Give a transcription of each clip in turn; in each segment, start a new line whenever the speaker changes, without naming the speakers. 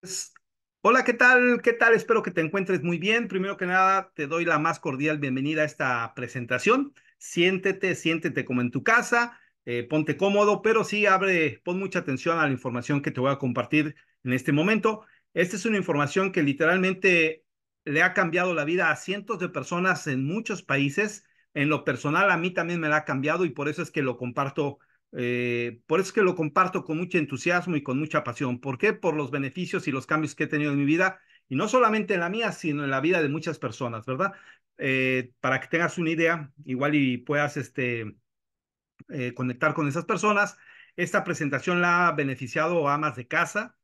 Pues, hola, ¿qué tal? ¿Qué tal? Espero que te encuentres muy bien. Primero que nada, te doy la más cordial bienvenida a esta presentación. Siéntete, siéntete como en tu casa, eh, ponte cómodo, pero sí abre, pon mucha atención a la información que te voy a compartir en este momento. Esta es una información que literalmente le ha cambiado la vida a cientos de personas en muchos países. En lo personal, a mí también me la ha cambiado y por eso es que lo comparto eh, por eso es que lo comparto con mucho entusiasmo y con mucha pasión. ¿Por qué? Por los beneficios y los cambios que he tenido en mi vida, y no solamente en la mía, sino en la vida de muchas personas, ¿verdad? Eh, para que tengas una idea, igual y puedas este, eh, conectar con esas personas, esta presentación la ha beneficiado a amas de casa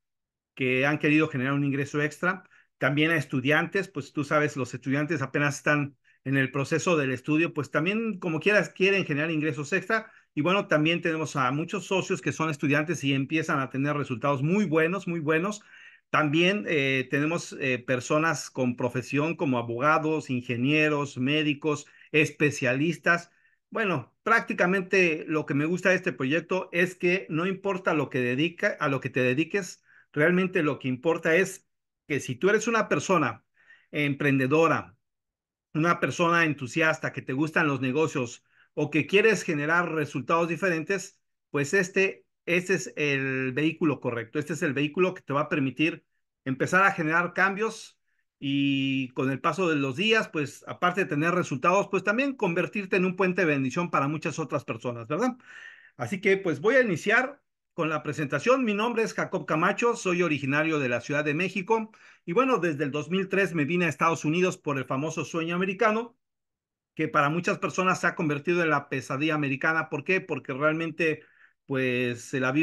que han querido generar un ingreso extra, también a estudiantes, pues tú sabes, los estudiantes apenas están en el proceso del estudio, pues también como quieras quieren generar ingresos extra, y bueno, también tenemos a muchos socios que son estudiantes y empiezan a tener resultados muy buenos, muy buenos. También eh, tenemos eh, personas con profesión como abogados, ingenieros, médicos, especialistas. Bueno, prácticamente lo que me gusta de este proyecto es que no importa lo que dedica, a lo que te dediques, realmente lo que importa es que si tú eres una persona emprendedora, una persona entusiasta que te gustan los negocios, o que quieres generar resultados diferentes, pues este, este, es el vehículo correcto, este es el vehículo que te va a permitir empezar a generar cambios y con el paso de los días, pues aparte de tener resultados, pues también convertirte en un puente de bendición para muchas otras personas, ¿verdad? Así que pues voy a iniciar con la presentación. Mi nombre es Jacob Camacho, soy originario de la Ciudad de México y bueno, desde el 2003 me vine a Estados Unidos por el famoso sueño americano que para muchas personas se ha convertido en la pesadilla americana. ¿Por qué? Porque realmente pues se la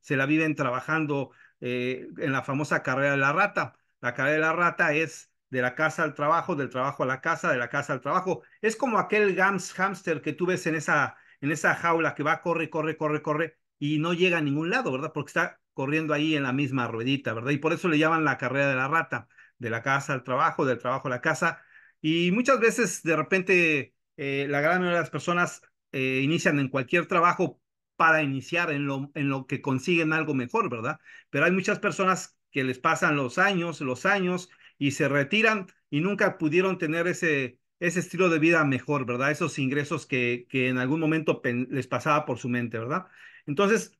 se la viven trabajando eh, en la famosa carrera de la rata. La carrera de la rata es de la casa al trabajo, del trabajo a la casa, de la casa al trabajo. Es como aquel gams hamster que tú ves en esa, en esa jaula que va, corre, corre, corre, corre y no llega a ningún lado, ¿verdad? Porque está corriendo ahí en la misma ruedita, ¿verdad? Y por eso le llaman la carrera de la rata, de la casa al trabajo, del trabajo a la casa, y muchas veces de repente eh, la gran mayoría de las personas eh, inician en cualquier trabajo para iniciar en lo, en lo que consiguen algo mejor, ¿verdad? Pero hay muchas personas que les pasan los años, los años y se retiran y nunca pudieron tener ese, ese estilo de vida mejor, ¿verdad? Esos ingresos que, que en algún momento les pasaba por su mente, ¿verdad? Entonces,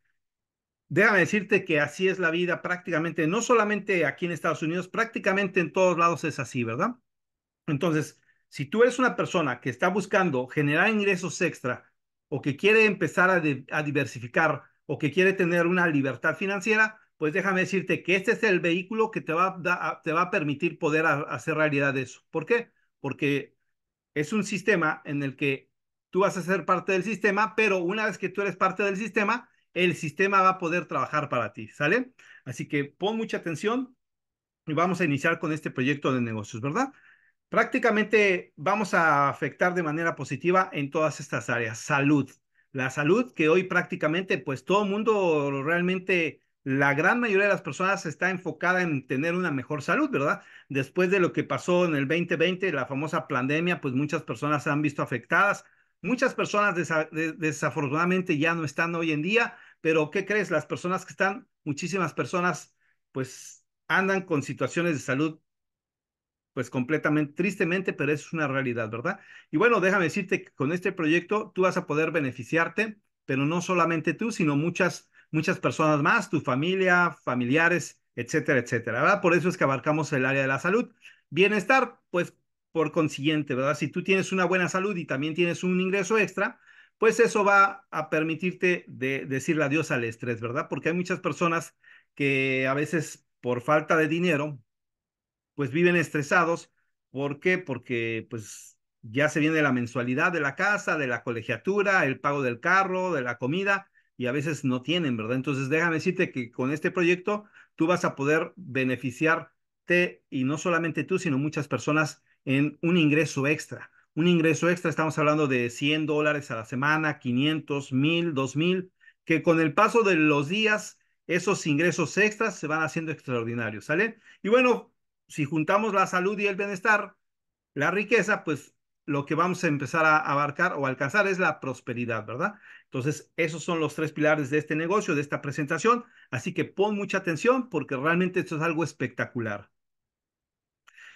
déjame decirte que así es la vida prácticamente, no solamente aquí en Estados Unidos, prácticamente en todos lados es así, ¿verdad? Entonces, si tú eres una persona que está buscando generar ingresos extra o que quiere empezar a, diversificar o que quiere tener una libertad financiera, pues déjame decirte que este es el vehículo que te va a, permitir poder hacer realidad eso. ¿Por qué? Porque es un sistema en el que tú vas a ser parte del sistema, pero una vez que tú eres parte del sistema, el sistema va a poder trabajar para ti, ¿sale? Así que pon mucha atención y vamos a iniciar con este proyecto de negocios, ¿verdad? prácticamente vamos a afectar de manera positiva en todas estas áreas. Salud, la salud que hoy prácticamente pues todo el mundo realmente la gran mayoría de las personas está enfocada en tener una mejor salud, ¿verdad? Después de lo que pasó en el 2020, la famosa pandemia, pues muchas personas se han visto afectadas. Muchas personas desafortunadamente ya no están hoy en día, pero ¿qué crees? Las personas que están, muchísimas personas, pues andan con situaciones de salud pues completamente, tristemente, pero eso es una realidad, ¿verdad? Y bueno, déjame decirte que con este proyecto tú vas a poder beneficiarte, pero no solamente tú, sino muchas, muchas personas más, tu familia, familiares, etcétera, etcétera, ¿verdad? Por eso es que abarcamos el área de la salud. Bienestar, pues por consiguiente, ¿verdad? Si tú tienes una buena salud y también tienes un ingreso extra, pues eso va a permitirte de decirle adiós al estrés, ¿verdad? Porque hay muchas personas que a veces por falta de dinero pues viven estresados. ¿Por qué? Porque pues ya se viene la mensualidad de la casa, de la colegiatura, el pago del carro, de la comida, y a veces no tienen, ¿verdad? Entonces déjame decirte que con este proyecto tú vas a poder beneficiarte, y no solamente tú, sino muchas personas, en un ingreso extra. Un ingreso extra, estamos hablando de 100 dólares a la semana, 500, 1000, 2000, que con el paso de los días, esos ingresos extras se van haciendo extraordinarios, ¿sale? Y bueno, si juntamos la salud y el bienestar, la riqueza, pues lo que vamos a empezar a abarcar o alcanzar es la prosperidad, ¿verdad? Entonces, esos son los tres pilares de este negocio, de esta presentación. Así que pon mucha atención porque realmente esto es algo espectacular.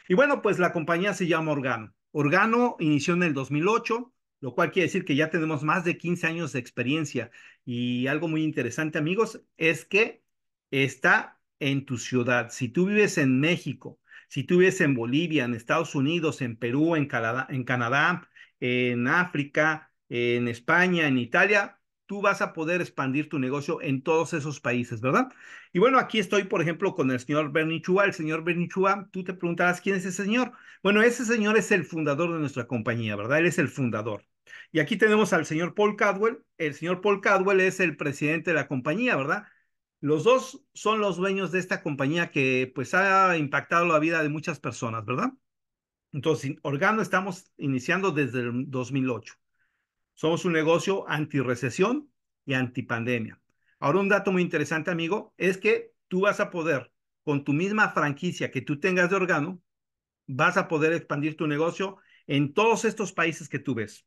Y bueno, pues la compañía se llama Organo. Organo inició en el 2008, lo cual quiere decir que ya tenemos más de 15 años de experiencia. Y algo muy interesante, amigos, es que está en tu ciudad, si tú vives en México, si tú vives en Bolivia, en Estados Unidos, en Perú, en Canadá, en, Canadá, en África, en España, en Italia, tú vas a poder expandir tu negocio en todos esos países, ¿verdad? Y bueno, aquí estoy, por ejemplo, con el señor Bernichua. El señor Bernichua, tú te preguntarás, ¿quién es ese señor? Bueno, ese señor es el fundador de nuestra compañía, ¿verdad? Él es el fundador. Y aquí tenemos al señor Paul Cadwell. El señor Paul Cadwell es el presidente de la compañía, ¿verdad? Los dos son los dueños de esta compañía que pues ha impactado la vida de muchas personas, ¿verdad? Entonces, Organo estamos iniciando desde el 2008. Somos un negocio anti y antipandemia. Ahora, un dato muy interesante, amigo, es que tú vas a poder, con tu misma franquicia que tú tengas de Organo, vas a poder expandir tu negocio en todos estos países que tú ves.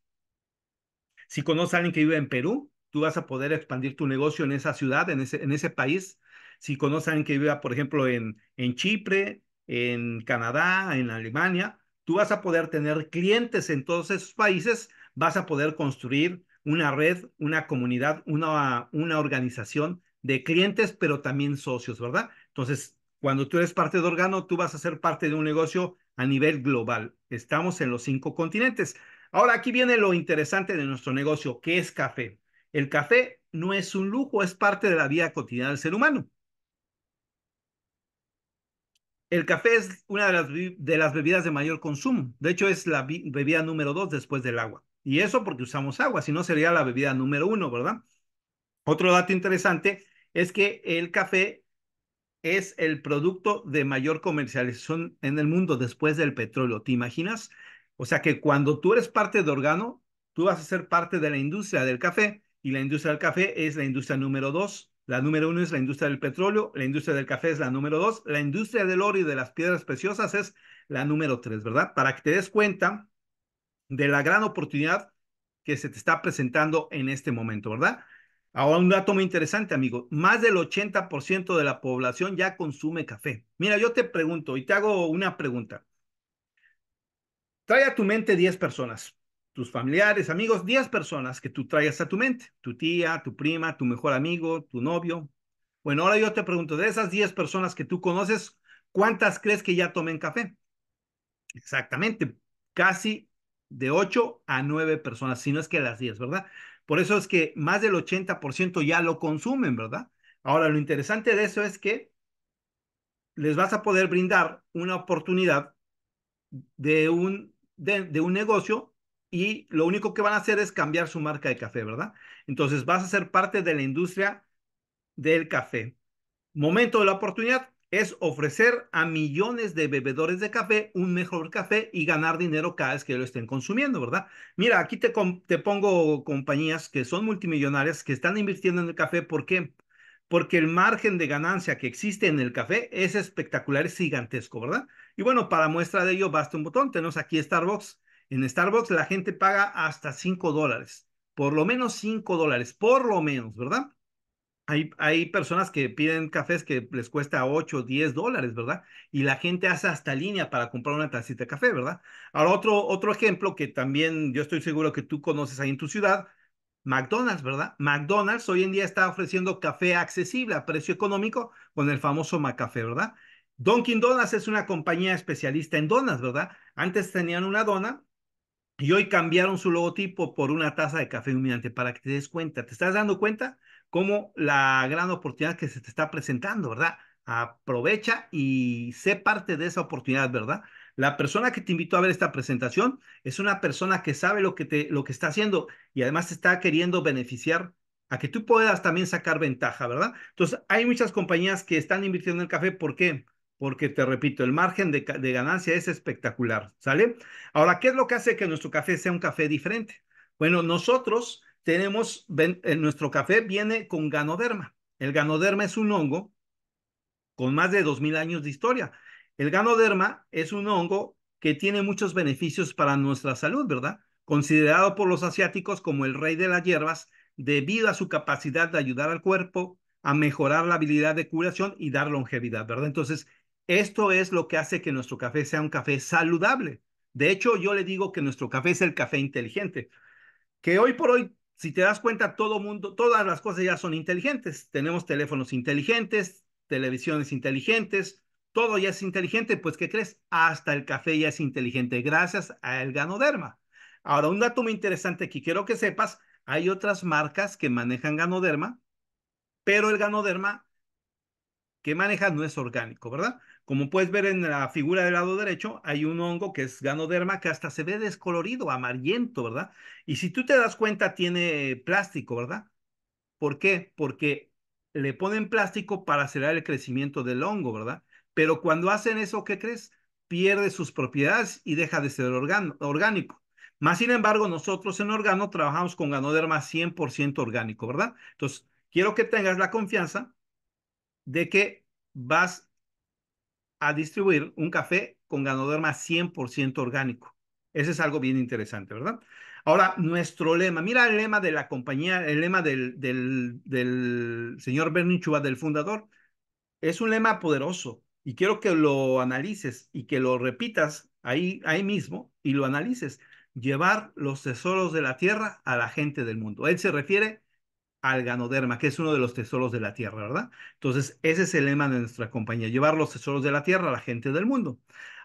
Si conoces a alguien que vive en Perú, tú vas a poder expandir tu negocio en esa ciudad, en ese, en ese país. Si conocen que viva, por ejemplo, en, en Chipre, en Canadá, en Alemania, tú vas a poder tener clientes en todos esos países, vas a poder construir una red, una comunidad, una, una organización de clientes, pero también socios, ¿verdad? Entonces, cuando tú eres parte de Organo, tú vas a ser parte de un negocio a nivel global. Estamos en los cinco continentes. Ahora aquí viene lo interesante de nuestro negocio, que es café. El café no es un lujo, es parte de la vida cotidiana del ser humano. El café es una de las, bebidas de mayor consumo. De hecho, es la bebida número dos después del agua. Y eso porque usamos agua, si no sería la bebida número uno, ¿verdad? Otro dato interesante es que el café es el producto de mayor comercialización en el mundo después del petróleo. ¿Te imaginas? O sea que cuando tú eres parte de Organo, tú vas a ser parte de la industria del café y la industria del café es la industria número dos. La número uno es la industria del petróleo, la industria del café es la número dos, la industria del oro y de las piedras preciosas es la número tres, ¿verdad? Para que te des cuenta de la gran oportunidad que se te está presentando en este momento, ¿verdad? Ahora un dato muy interesante, amigo. Más del 80% de la población ya consume café. Mira, yo te pregunto y te hago una pregunta. Trae a tu mente 10 personas tus familiares, amigos, 10 personas que tú traigas a tu mente, tu tía, tu prima, tu mejor amigo, tu novio. Bueno, ahora yo te pregunto, de esas 10 personas que tú conoces, ¿cuántas crees que ya tomen café? Exactamente, casi de 8 a 9 personas, si no es que las 10, ¿verdad? Por eso es que más del 80% ya lo consumen, ¿verdad? Ahora, lo interesante de eso es que les vas a poder brindar una oportunidad de un, de un negocio y lo único que van a hacer es cambiar su marca de café, ¿verdad? Entonces vas a ser parte de la industria del café. Momento de la oportunidad es ofrecer a millones de bebedores de café un mejor café y ganar dinero cada vez que lo estén consumiendo, ¿verdad? Mira, aquí te, te pongo compañías que son multimillonarias, que están invirtiendo en el café. ¿Por qué? Porque el margen de ganancia que existe en el café es espectacular, es gigantesco, ¿verdad? Y bueno, para muestra de ello, basta un botón. Tenemos aquí Starbucks, en Starbucks la gente paga hasta 5 dólares, por lo menos 5 dólares, por lo menos, ¿verdad? Hay, hay, personas que piden cafés que les cuesta 8, 10 dólares, ¿verdad? Y la gente hace hasta línea para comprar una tacita de café, ¿verdad? Ahora, otro, otro ejemplo que también yo estoy seguro que tú conoces ahí en tu ciudad, McDonald's, ¿verdad? McDonald's hoy en día está ofreciendo café accesible a precio económico con el famoso McCafé, ¿verdad? Dunkin' Donuts es una compañía especialista en donas, ¿verdad? Antes tenían una dona y hoy cambiaron su logotipo por una taza de café humillante para que te des cuenta. ¿Te estás dando cuenta cómo la gran oportunidad que se te está presentando, verdad? Aprovecha y sé parte de esa oportunidad, ¿verdad? La persona que te invitó a ver esta presentación es una persona que sabe lo que, te, lo que está haciendo y además está queriendo beneficiar a que tú puedas también sacar ventaja, ¿verdad? Entonces, hay muchas compañías que están invirtiendo en el café. ¿Por qué? porque te repito, el margen de, ganancia es espectacular, ¿sale? Ahora, ¿qué es lo que hace que nuestro café sea un café diferente? Bueno, nosotros tenemos, en eh, nuestro café viene con ganoderma. El ganoderma es un hongo con más de dos mil años de historia. El ganoderma es un hongo que tiene muchos beneficios para nuestra salud, ¿verdad? Considerado por los asiáticos como el rey de las hierbas debido a su capacidad de ayudar al cuerpo a mejorar la habilidad de curación y dar longevidad, ¿verdad? Entonces, esto es lo que hace que nuestro café sea un café saludable. De hecho, yo le digo que nuestro café es el café inteligente, que hoy por hoy, si te das cuenta, todo mundo, todas las cosas ya son inteligentes. Tenemos teléfonos inteligentes, televisiones inteligentes, todo ya es inteligente, pues ¿qué crees? Hasta el café ya es inteligente gracias al ganoderma. Ahora, un dato muy interesante que quiero que sepas, hay otras marcas que manejan ganoderma, pero el ganoderma que maneja no es orgánico, ¿verdad? Como puedes ver en la figura del lado derecho, hay un hongo que es ganoderma que hasta se ve descolorido, amarillento, ¿verdad? Y si tú te das cuenta, tiene plástico, ¿verdad? ¿Por qué? Porque le ponen plástico para acelerar el crecimiento del hongo, ¿verdad? Pero cuando hacen eso, ¿qué crees? Pierde sus propiedades y deja de ser orgánico. Más sin embargo, nosotros en Organo trabajamos con ganoderma 100% orgánico, ¿verdad? Entonces, quiero que tengas la confianza de que vas a distribuir un café con ganoderma 100% orgánico. Ese es algo bien interesante, ¿verdad? Ahora, nuestro lema, mira el lema de la compañía, el lema del, del, señor Bernie del fundador, es un lema poderoso y quiero que lo analices y que lo repitas ahí, ahí mismo y lo analices. Llevar los tesoros de la tierra a la gente del mundo. Él se refiere al ganoderma, que es uno de los tesoros de la Tierra, ¿verdad? Entonces, ese es el lema de nuestra compañía, llevar los tesoros de la Tierra a la gente del mundo.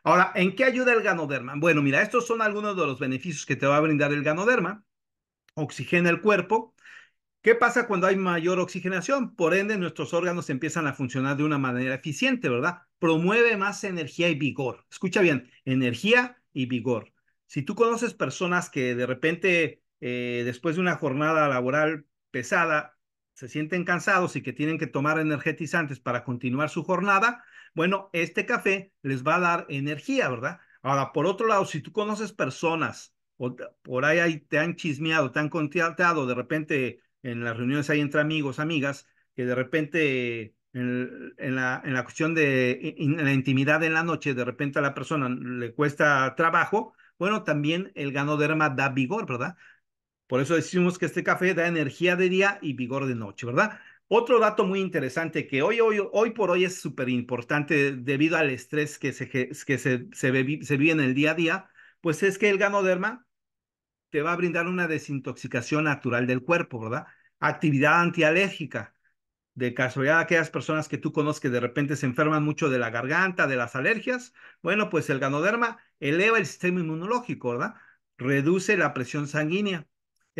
Ahora, ¿en qué ayuda el ganoderma? Bueno, mira, estos son algunos de los beneficios que te va a brindar el ganoderma. Oxigena el cuerpo. ¿Qué pasa cuando hay mayor oxigenación? Por ende, nuestros órganos empiezan a funcionar de una manera eficiente, ¿verdad? Promueve más energía y vigor. Escucha bien, energía y vigor. Si tú conoces personas que de repente, eh, después de una jornada laboral pesada, se sienten cansados y que tienen que tomar energetizantes para continuar su jornada, bueno, este café les va a dar energía, ¿verdad? Ahora, por otro lado, si tú conoces personas, o por ahí te han chismeado, te han contratado de repente en las reuniones hay entre amigos, amigas, que de repente en, la, en la cuestión de la intimidad en la noche, de repente a la persona le cuesta trabajo, bueno, también el ganoderma da vigor, ¿verdad? Por eso decimos que este café da energía de día y vigor de noche, ¿verdad? Otro dato muy interesante que hoy, hoy, hoy por hoy es súper importante debido al estrés que, se, que se, se, se vive en el día a día, pues es que el ganoderma te va a brindar una desintoxicación natural del cuerpo, ¿verdad? Actividad antialérgica. De casualidad, aquellas personas que tú conoces que de repente se enferman mucho de la garganta, de las alergias, bueno, pues el ganoderma eleva el sistema inmunológico, ¿verdad? Reduce la presión sanguínea,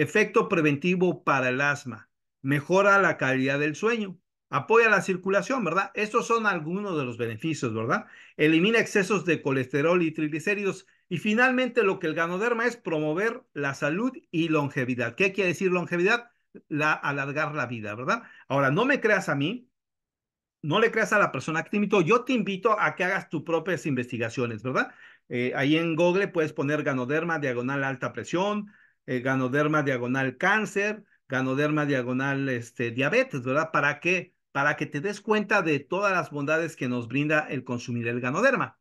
Efecto preventivo para el asma. Mejora la calidad del sueño. Apoya la circulación, ¿verdad? Estos son algunos de los beneficios, ¿verdad? Elimina excesos de colesterol y triglicéridos. Y finalmente lo que el ganoderma es promover la salud y longevidad. ¿Qué quiere decir longevidad? La, alargar la vida, ¿verdad? Ahora, no me creas a mí, no le creas a la persona que te invito. Yo te invito a que hagas tus propias investigaciones, ¿verdad? Eh, ahí en Google puedes poner ganoderma, diagonal alta presión, eh, ganoderma diagonal cáncer, ganoderma diagonal este, diabetes, ¿verdad? Para que, para que te des cuenta de todas las bondades que nos brinda el consumir el ganoderma.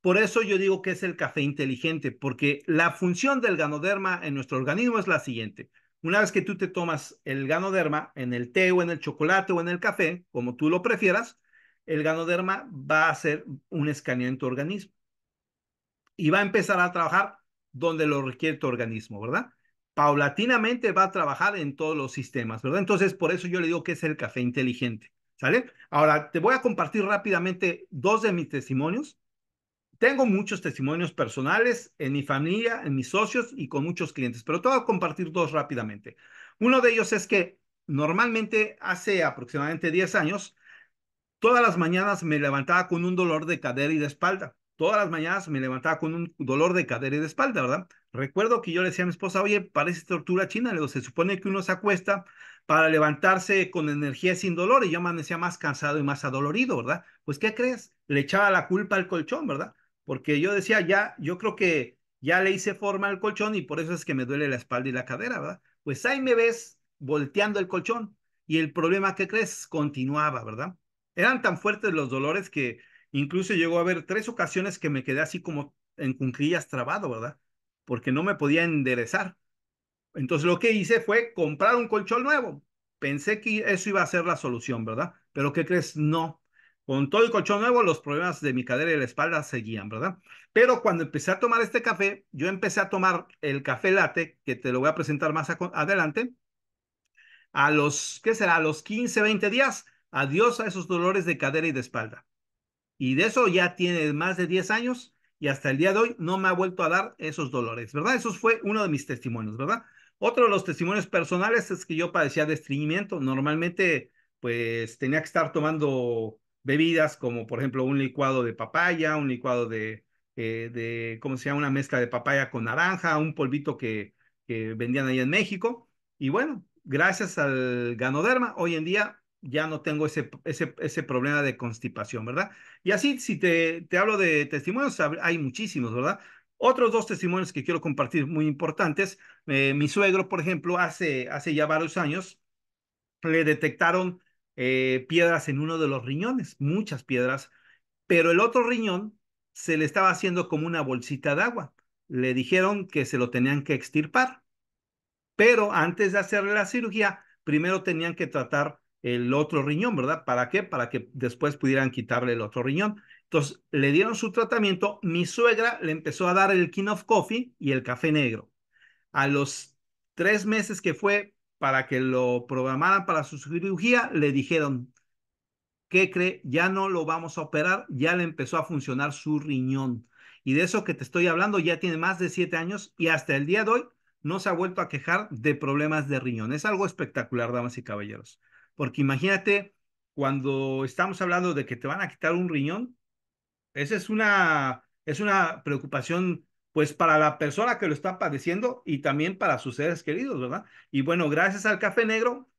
Por eso yo digo que es el café inteligente, porque la función del ganoderma en nuestro organismo es la siguiente. Una vez que tú te tomas el ganoderma en el té o en el chocolate o en el café, como tú lo prefieras, el ganoderma va a hacer un escaneo en tu organismo y va a empezar a trabajar donde lo requiere tu organismo, ¿verdad? paulatinamente va a trabajar en todos los sistemas, ¿verdad? Entonces, por eso yo le digo que es el café inteligente, ¿sale? Ahora, te voy a compartir rápidamente dos de mis testimonios. Tengo muchos testimonios personales en mi familia, en mis socios y con muchos clientes, pero te voy a compartir dos rápidamente. Uno de ellos es que normalmente hace aproximadamente 10 años, todas las mañanas me levantaba con un dolor de cadera y de espalda. Todas las mañanas me levantaba con un dolor de cadera y de espalda, ¿verdad? Recuerdo que yo le decía a mi esposa, oye, parece tortura china, le se supone que uno se acuesta para levantarse con energía sin dolor y yo amanecía más cansado y más adolorido, ¿verdad? Pues, ¿qué crees? Le echaba la culpa al colchón, ¿verdad? Porque yo decía, ya, yo creo que ya le hice forma al colchón y por eso es que me duele la espalda y la cadera, ¿verdad? Pues ahí me ves volteando el colchón y el problema, ¿qué crees? Continuaba, ¿verdad? Eran tan fuertes los dolores que incluso llegó a haber tres ocasiones que me quedé así como en cunclillas trabado, ¿verdad? porque no me podía enderezar. Entonces lo que hice fue comprar un colchón nuevo. Pensé que eso iba a ser la solución, ¿verdad? Pero ¿qué crees? No. Con todo el colchón nuevo, los problemas de mi cadera y la espalda seguían, ¿verdad? Pero cuando empecé a tomar este café, yo empecé a tomar el café late que te lo voy a presentar más adelante, a los, ¿qué será? A los 15, 20 días, adiós a esos dolores de cadera y de espalda. Y de eso ya tiene más de 10 años y hasta el día de hoy no me ha vuelto a dar esos dolores, ¿verdad? Eso fue uno de mis testimonios, ¿verdad? Otro de los testimonios personales es que yo padecía de estreñimiento. Normalmente, pues tenía que estar tomando bebidas como, por ejemplo, un licuado de papaya, un licuado de, eh, de ¿cómo se llama? Una mezcla de papaya con naranja, un polvito que, que vendían ahí en México. Y bueno, gracias al ganoderma, hoy en día ya no tengo ese, ese, ese problema de constipación, ¿verdad? Y así, si te, te hablo de testimonios, hay muchísimos, ¿verdad? Otros dos testimonios que quiero compartir muy importantes. Eh, mi suegro, por ejemplo, hace, hace ya varios años le detectaron eh, piedras en uno de los riñones, muchas piedras, pero el otro riñón se le estaba haciendo como una bolsita de agua. Le dijeron que se lo tenían que extirpar, pero antes de hacerle la cirugía, primero tenían que tratar el otro riñón, ¿verdad? ¿Para qué? Para que después pudieran quitarle el otro riñón. Entonces, le dieron su tratamiento, mi suegra le empezó a dar el King of Coffee y el café negro. A los tres meses que fue para que lo programaran para su cirugía, le dijeron, ¿qué cree? Ya no lo vamos a operar, ya le empezó a funcionar su riñón. Y de eso que te estoy hablando ya tiene más de siete años y hasta el día de hoy no se ha vuelto a quejar de problemas de riñón. Es algo espectacular, damas y caballeros. Porque imagínate, cuando estamos hablando de que te van a quitar un riñón, esa es una, es una preocupación pues para la persona que lo está padeciendo y también para sus seres queridos, ¿verdad? Y bueno, gracias al café negro,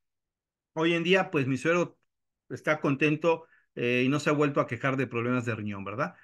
hoy en día pues mi suero está contento eh, y no se ha vuelto a quejar de problemas de riñón, ¿verdad?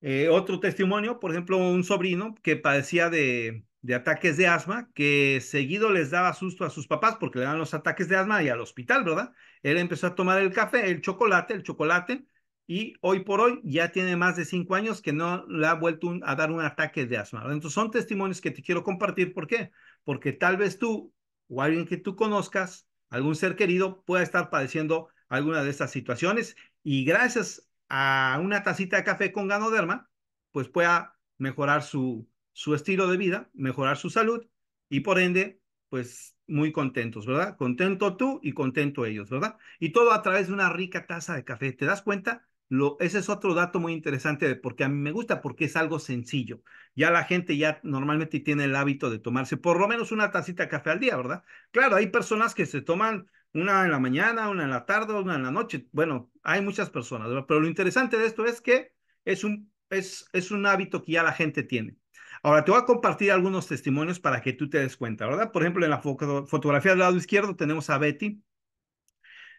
Eh, otro testimonio, por ejemplo, un sobrino que padecía de, de ataques de asma que seguido les daba susto a sus papás porque le daban los ataques de asma y al hospital, ¿verdad? Él empezó a tomar el café, el chocolate, el chocolate y hoy por hoy ya tiene más de cinco años que no le ha vuelto a dar un ataque de asma. Entonces son testimonios que te quiero compartir. ¿Por qué? Porque tal vez tú o alguien que tú conozcas, algún ser querido, pueda estar padeciendo alguna de estas situaciones y gracias a una tacita de café con ganoderma, pues pueda mejorar su, su estilo de vida, mejorar su salud y por ende, pues muy contentos, ¿verdad? Contento tú y contento ellos, ¿verdad? Y todo a través de una rica taza de café. ¿Te das cuenta? Lo, ese es otro dato muy interesante de porque a mí me gusta, porque es algo sencillo. Ya la gente ya normalmente tiene el hábito de tomarse por lo menos una tacita de café al día, ¿verdad? Claro, hay personas que se toman una en la mañana, una en la tarde, una en la noche. Bueno, hay muchas personas, pero lo interesante de esto es que es un, es un hábito que ya la gente tiene. Ahora te voy a compartir algunos testimonios para que tú te des cuenta, ¿verdad? Por ejemplo, en la fotografía del lado izquierdo tenemos a Betty.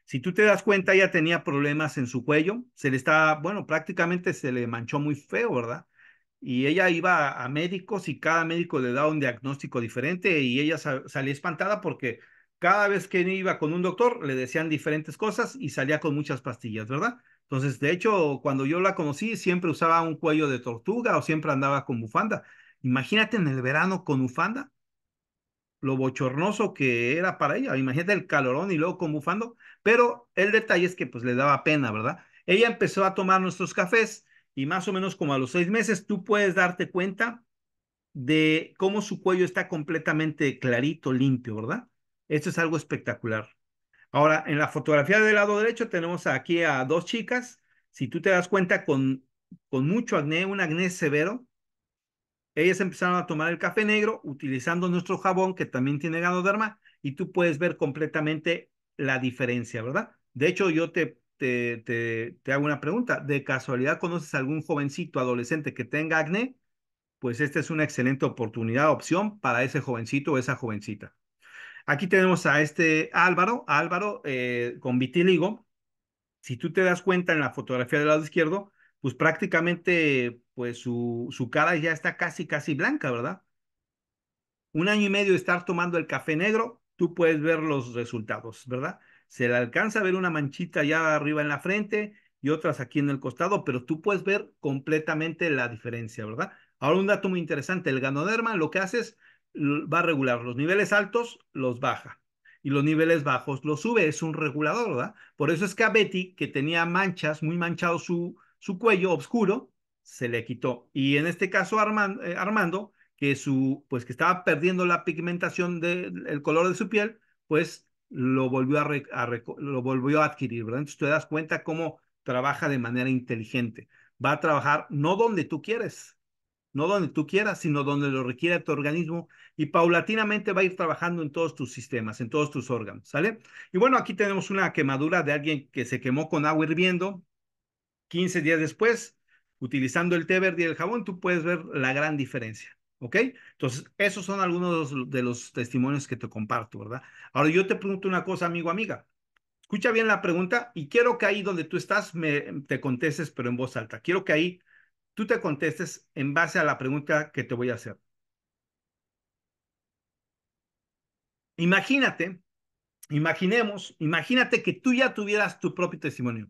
Si tú te das cuenta, ella tenía problemas en su cuello, se le está, bueno, prácticamente se le manchó muy feo, ¿verdad? Y ella iba a, médicos y cada médico le daba un diagnóstico diferente y ella salía espantada porque cada vez que iba con un doctor le decían diferentes cosas y salía con muchas pastillas, ¿verdad? Entonces, de hecho, cuando yo la conocí, siempre usaba un cuello de tortuga o siempre andaba con bufanda. Imagínate en el verano con bufanda, lo bochornoso que era para ella. Imagínate el calorón y luego con bufando. Pero el detalle es que pues le daba pena, ¿verdad? Ella empezó a tomar nuestros cafés y más o menos como a los seis meses tú puedes darte cuenta de cómo su cuello está completamente clarito, limpio, ¿verdad? Esto es algo espectacular. Ahora, en la fotografía del lado derecho tenemos aquí a dos chicas. Si tú te das cuenta, con, con mucho acné, un acné severo, ellas empezaron a tomar el café negro utilizando nuestro jabón que también tiene ganoderma y tú puedes ver completamente la diferencia, ¿verdad? De hecho, yo te, te, te, hago una pregunta. ¿De casualidad conoces algún jovencito adolescente que tenga acné? Pues esta es una excelente oportunidad, opción para ese jovencito o esa jovencita. Aquí tenemos a este Álvaro, Álvaro eh, con vitíligo. Si tú te das cuenta en la fotografía del lado izquierdo, pues prácticamente pues su, cara ya está casi, casi blanca, ¿verdad? Un año y medio de estar tomando el café negro, tú puedes ver los resultados, ¿verdad? Se le alcanza a ver una manchita ya arriba en la frente y otras aquí en el costado, pero tú puedes ver completamente la diferencia, ¿verdad? Ahora un dato muy interesante, el ganoderma lo que hace es, va a regular los niveles altos, los baja y los niveles bajos los sube, es un regulador, ¿verdad? Por eso es que a Betty, que tenía manchas, muy manchado su, su cuello oscuro, se le quitó. Y en este caso eh, Armando, que su, pues que estaba perdiendo la pigmentación del color de su piel, pues lo volvió a, lo volvió a adquirir, ¿verdad? Entonces te das cuenta cómo trabaja de manera inteligente. Va a trabajar no donde tú quieres, no donde tú quieras, sino donde lo requiere tu organismo y paulatinamente va a ir trabajando en todos tus sistemas, en todos tus órganos, ¿sale? Y bueno, aquí tenemos una quemadura de alguien que se quemó con agua hirviendo. 15 días después, utilizando el té verde y el jabón, tú puedes ver la gran diferencia. ¿Ok? Entonces, esos son algunos de los, testimonios que te comparto, ¿verdad? Ahora yo te pregunto una cosa, amigo, amiga. Escucha bien la pregunta y quiero que ahí donde tú estás te contestes, pero en voz alta. Quiero que ahí tú te contestes en base a la pregunta que te voy a hacer. Imagínate, imaginemos, imagínate que tú ya tuvieras tu propio testimonio.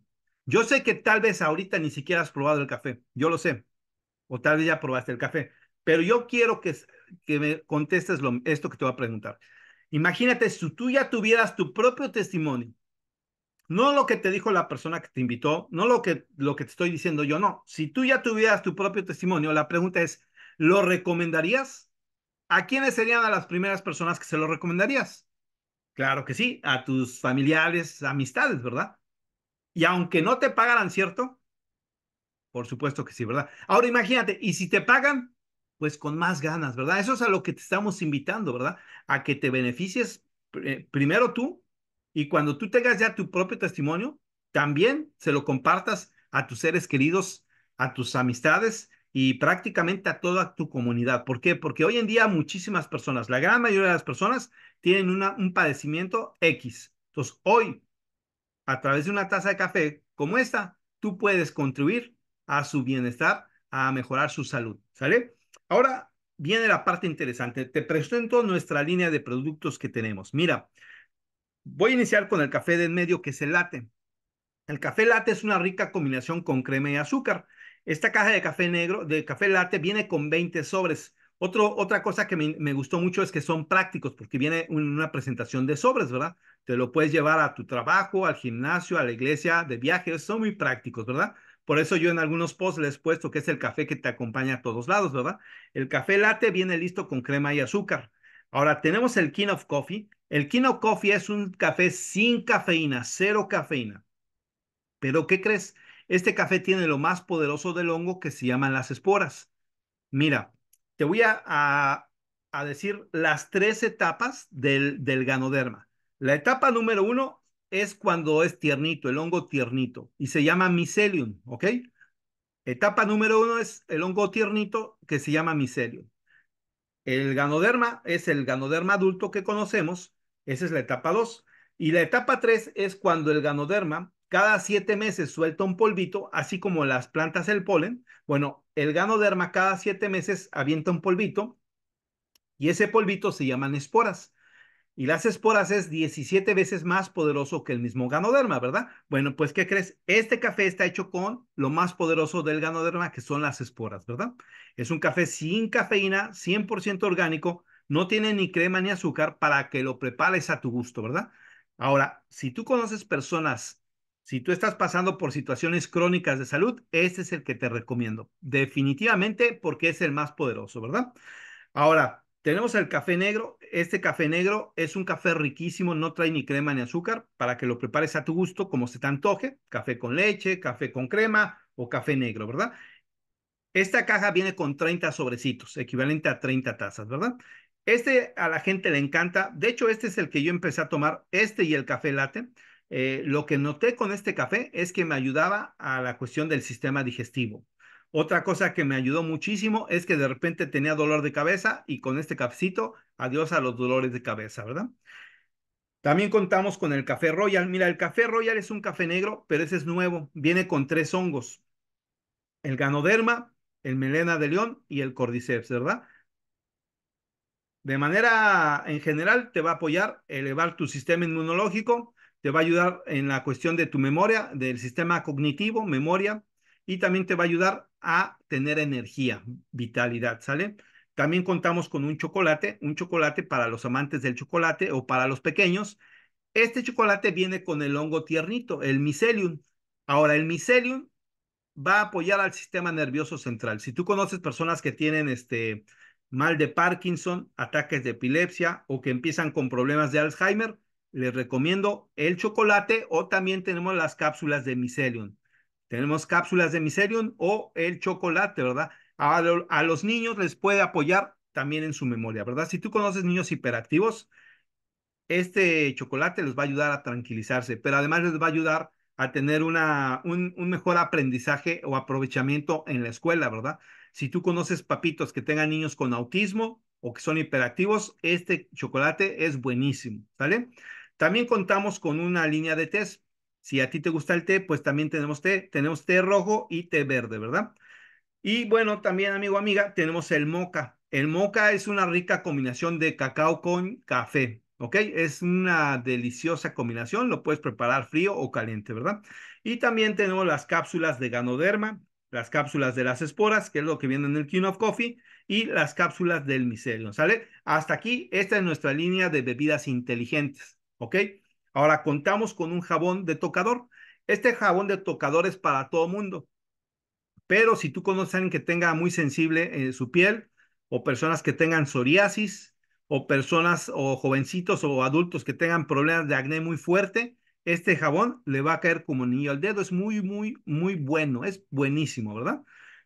Yo sé que tal vez ahorita ni siquiera has probado el café, yo lo sé, o tal vez ya probaste el café, pero yo quiero que, que me contestes esto que te voy a preguntar. Imagínate si tú ya tuvieras tu propio testimonio, no lo que te dijo la persona que te invitó, no lo que, lo que te estoy diciendo yo, no. Si tú ya tuvieras tu propio testimonio, la pregunta es, ¿lo recomendarías? ¿A quiénes serían las primeras personas que se lo recomendarías? Claro que sí, a tus familiares, amistades, ¿verdad? Y aunque no te pagaran, ¿cierto? Por supuesto que sí, ¿verdad? Ahora imagínate, y si te pagan, pues con más ganas, ¿verdad? Eso es a lo que te estamos invitando, ¿verdad? A que te beneficies eh, primero tú y cuando tú tengas ya tu propio testimonio, también se lo compartas a tus seres queridos, a tus amistades y prácticamente a toda tu comunidad. ¿Por qué? Porque hoy en día muchísimas personas, la gran mayoría de las personas, tienen un padecimiento X. Entonces, hoy a través de una taza de café como esta, tú puedes contribuir a su bienestar, a mejorar su salud, ¿sale? Ahora viene la parte interesante. Te presento nuestra línea de productos que tenemos. Mira, voy a iniciar con el café de en medio, que es el latte. El café latte es una rica combinación con crema y azúcar. Esta caja de café negro, de café latte, viene con 20 sobres. Otro, otra cosa que me, me, gustó mucho es que son prácticos, porque viene una presentación de sobres, ¿verdad? Te lo puedes llevar a tu trabajo, al gimnasio, a la iglesia, de viajes, Son muy prácticos, ¿verdad? Por eso yo en algunos posts les he puesto que es el café que te acompaña a todos lados, ¿verdad? El café latte viene listo con crema y azúcar. Ahora tenemos el King of Coffee. El King of Coffee es un café sin cafeína, cero cafeína. Pero ¿qué crees? Este café tiene lo más poderoso del hongo que se llaman las esporas. Mira, te voy a, decir las tres etapas del ganoderma. La etapa número uno es cuando es tiernito, el hongo tiernito, y se llama micelium, ¿ok? Etapa número uno es el hongo tiernito que se llama micelium. El ganoderma es el ganoderma adulto que conocemos, esa es la etapa dos. Y la etapa tres es cuando el ganoderma cada siete meses suelta un polvito, así como las plantas el polen. Bueno, el ganoderma cada siete meses avienta un polvito y ese polvito se llaman esporas y las esporas es 17 veces más poderoso que el mismo ganoderma, ¿verdad? Bueno, pues, ¿qué crees? Este café está hecho con lo más poderoso del ganoderma, que son las esporas, ¿verdad? Es un café sin cafeína, 100% orgánico, no tiene ni crema ni azúcar para que lo prepares a tu gusto, ¿verdad? Ahora, si tú conoces personas, si tú estás pasando por situaciones crónicas de salud, este es el que te recomiendo, definitivamente porque es el más poderoso, ¿verdad? Ahora, tenemos el café negro. Este café negro es un café riquísimo, no trae ni crema ni azúcar, para que lo prepares a tu gusto, como se te antoje. Café con leche, café con crema o café negro, ¿verdad? Esta caja viene con 30 sobrecitos, equivalente a 30 tazas, ¿verdad? Este a la gente le encanta. De hecho, este es el que yo empecé a tomar, este y el café late. Eh, lo que noté con este café es que me ayudaba a la cuestión del sistema digestivo. Otra cosa que me ayudó muchísimo es que de repente tenía dolor de cabeza y con este cafecito, adiós a los dolores de cabeza, ¿verdad? También contamos con el café royal. Mira, el café royal es un café negro, pero ese es nuevo. Viene con tres hongos. El ganoderma, el melena de león y el cordyceps, ¿verdad? De manera en general te va a apoyar elevar tu sistema inmunológico, te va a ayudar en la cuestión de tu memoria, del sistema cognitivo, memoria, y también te va a ayudar a tener energía, vitalidad, ¿sale? También contamos con un chocolate, un chocolate para los amantes del chocolate o para los pequeños. Este chocolate viene con el hongo tiernito, el mycelium. Ahora, el mycelium va a apoyar al sistema nervioso central. Si tú conoces personas que tienen este mal de Parkinson, ataques de epilepsia o que empiezan con problemas de Alzheimer, les recomiendo el chocolate o también tenemos las cápsulas de mycelium. Tenemos cápsulas de Miserion o el chocolate, ¿verdad? A, los niños les puede apoyar también en su memoria, ¿verdad? Si tú conoces niños hiperactivos, este chocolate les va a ayudar a tranquilizarse, pero además les va a ayudar a tener una, un, mejor aprendizaje o aprovechamiento en la escuela, ¿verdad? Si tú conoces papitos que tengan niños con autismo o que son hiperactivos, este chocolate es buenísimo, ¿sale? También contamos con una línea de test si a ti te gusta el té, pues también tenemos té. Tenemos té rojo y té verde, ¿verdad? Y bueno, también amigo, amiga, tenemos el moca. El moca es una rica combinación de cacao con café, ¿ok? Es una deliciosa combinación, lo puedes preparar frío o caliente, ¿verdad? Y también tenemos las cápsulas de ganoderma, las cápsulas de las esporas, que es lo que viene en el King of Coffee, y las cápsulas del micelio, ¿sale? Hasta aquí, esta es nuestra línea de bebidas inteligentes, ¿ok? Ahora contamos con un jabón de tocador. Este jabón de tocador es para todo mundo. Pero si tú conoces a alguien que tenga muy sensible eh, su piel, o personas que tengan psoriasis, o personas o jovencitos o adultos que tengan problemas de acné muy fuerte, este jabón le va a caer como niño al dedo. Es muy, muy, muy bueno. Es buenísimo, ¿verdad?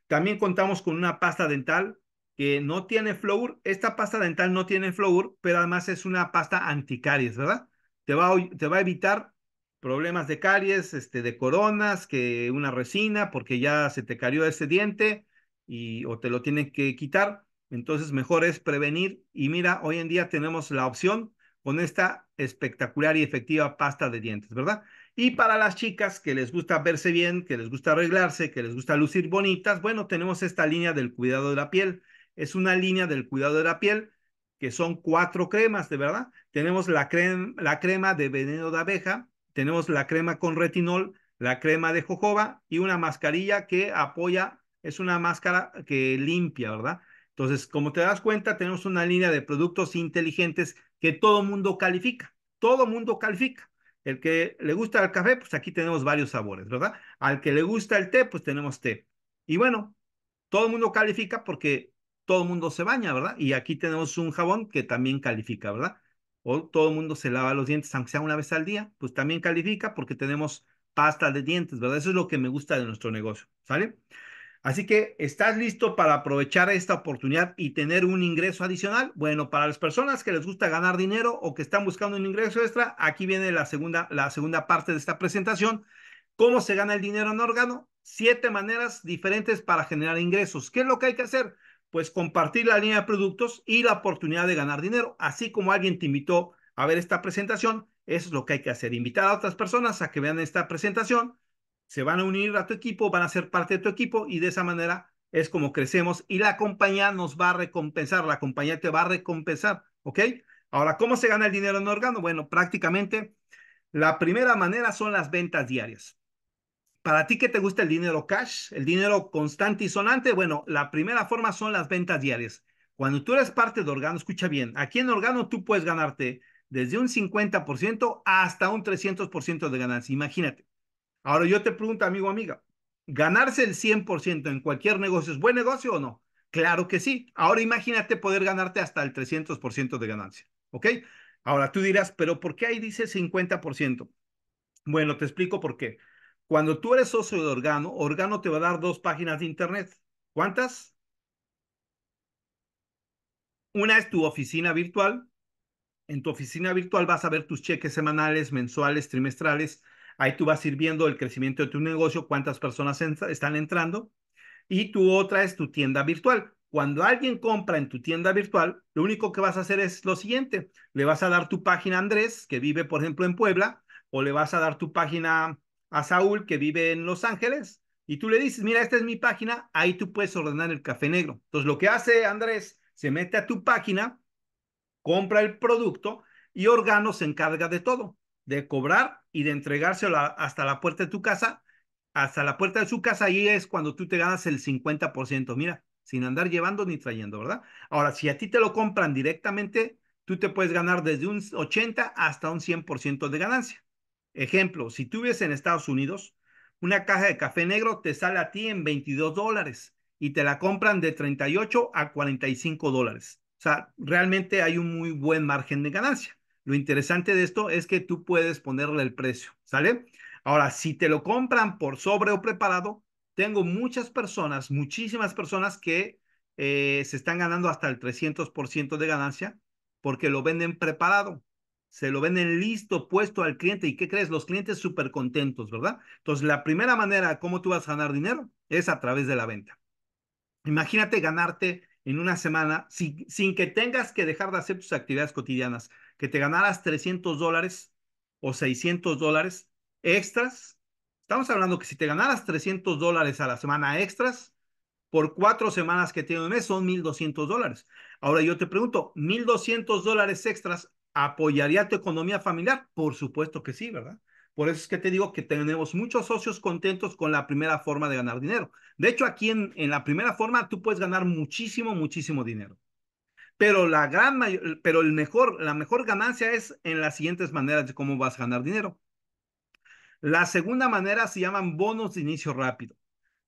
También contamos con una pasta dental que no tiene flúor. Esta pasta dental no tiene flúor, pero además es una pasta anticaries, ¿verdad? te va, a, evitar problemas de caries, este, de coronas, que una resina, porque ya se te carió ese diente y, o te lo tienen que quitar. Entonces, mejor es prevenir. Y mira, hoy en día tenemos la opción con esta espectacular y efectiva pasta de dientes, ¿verdad? Y para las chicas que les gusta verse bien, que les gusta arreglarse, que les gusta lucir bonitas, bueno, tenemos esta línea del cuidado de la piel. Es una línea del cuidado de la piel que son cuatro cremas, de verdad. Tenemos la, crema, la crema de veneno de abeja, tenemos la crema con retinol, la crema de jojoba y una mascarilla que apoya, es una máscara que limpia, ¿verdad? Entonces, como te das cuenta, tenemos una línea de productos inteligentes que todo mundo califica, todo mundo califica. El que le gusta el café, pues aquí tenemos varios sabores, ¿verdad? Al que le gusta el té, pues tenemos té. Y bueno, todo el mundo califica porque todo el mundo se baña, ¿verdad? Y aquí tenemos un jabón que también califica, ¿verdad? O todo el mundo se lava los dientes, aunque sea una vez al día, pues también califica porque tenemos pasta de dientes, ¿verdad? Eso es lo que me gusta de nuestro negocio, ¿sale? Así que, ¿estás listo para aprovechar esta oportunidad y tener un ingreso adicional? Bueno, para las personas que les gusta ganar dinero o que están buscando un ingreso extra, aquí viene la segunda, la segunda parte de esta presentación. ¿Cómo se gana el dinero en órgano? Siete maneras diferentes para generar ingresos. ¿Qué es lo que hay que hacer? pues compartir la línea de productos y la oportunidad de ganar dinero. Así como alguien te invitó a ver esta presentación, eso es lo que hay que hacer, invitar a otras personas a que vean esta presentación, se van a unir a tu equipo, van a ser parte de tu equipo y de esa manera es como crecemos y la compañía nos va a recompensar, la compañía te va a recompensar, ¿ok? Ahora, ¿cómo se gana el dinero en órgano? Bueno, prácticamente la primera manera son las ventas diarias. ¿Para ti que te gusta el dinero cash? ¿El dinero constante y sonante? Bueno, la primera forma son las ventas diarias. Cuando tú eres parte de Organo, escucha bien, aquí en Organo tú puedes ganarte desde un 50% hasta un 300% de ganancia. Imagínate. Ahora yo te pregunto, amigo, amiga, ¿ganarse el 100% en cualquier negocio es buen negocio o no? Claro que sí. Ahora imagínate poder ganarte hasta el 300% de ganancia. ¿Ok? Ahora tú dirás, pero ¿por qué ahí dice 50%? Bueno, te explico por qué. Cuando tú eres socio de Organo, Organo te va a dar dos páginas de internet. ¿Cuántas? Una es tu oficina virtual. En tu oficina virtual vas a ver tus cheques semanales, mensuales, trimestrales. Ahí tú vas a ir viendo el crecimiento de tu negocio, cuántas personas están entrando. Y tu otra es tu tienda virtual. Cuando alguien compra en tu tienda virtual, lo único que vas a hacer es lo siguiente. Le vas a dar tu página a Andrés, que vive, por ejemplo, en Puebla, o le vas a dar tu página a Saúl que vive en Los Ángeles y tú le dices, mira, esta es mi página, ahí tú puedes ordenar el café negro. Entonces lo que hace Andrés, se mete a tu página, compra el producto y Organo se encarga de todo, de cobrar y de entregárselo hasta la puerta de tu casa, hasta la puerta de su casa, ahí es cuando tú te ganas el 50%, mira, sin andar llevando ni trayendo, ¿verdad? Ahora, si a ti te lo compran directamente, tú te puedes ganar desde un 80 hasta un 100% de ganancia. Ejemplo, si tú vives en Estados Unidos, una caja de café negro te sale a ti en 22 dólares y te la compran de 38 a 45 dólares. O sea, realmente hay un muy buen margen de ganancia. Lo interesante de esto es que tú puedes ponerle el precio, ¿sale? Ahora, si te lo compran por sobre o preparado, tengo muchas personas, muchísimas personas que eh, se están ganando hasta el 300% de ganancia porque lo venden preparado se lo venden listo, puesto al cliente. ¿Y qué crees? Los clientes súper contentos, ¿verdad? Entonces, la primera manera, ¿cómo tú vas a ganar dinero? Es a través de la venta. Imagínate ganarte en una semana, sin, que tengas que dejar de hacer tus actividades cotidianas, que te ganaras 300 dólares o 600 dólares extras. Estamos hablando que si te ganaras 300 dólares a la semana extras, por cuatro semanas que tiene un mes son 1.200 dólares. Ahora yo te pregunto, 1.200 dólares extras ¿Apoyaría tu economía familiar? Por supuesto que sí, ¿verdad? Por eso es que te digo que tenemos muchos socios contentos con la primera forma de ganar dinero. De hecho, aquí en, en la primera forma tú puedes ganar muchísimo, muchísimo dinero. Pero la gran pero el mejor, la mejor ganancia es en las siguientes maneras de cómo vas a ganar dinero. La segunda manera se llaman bonos de inicio rápido.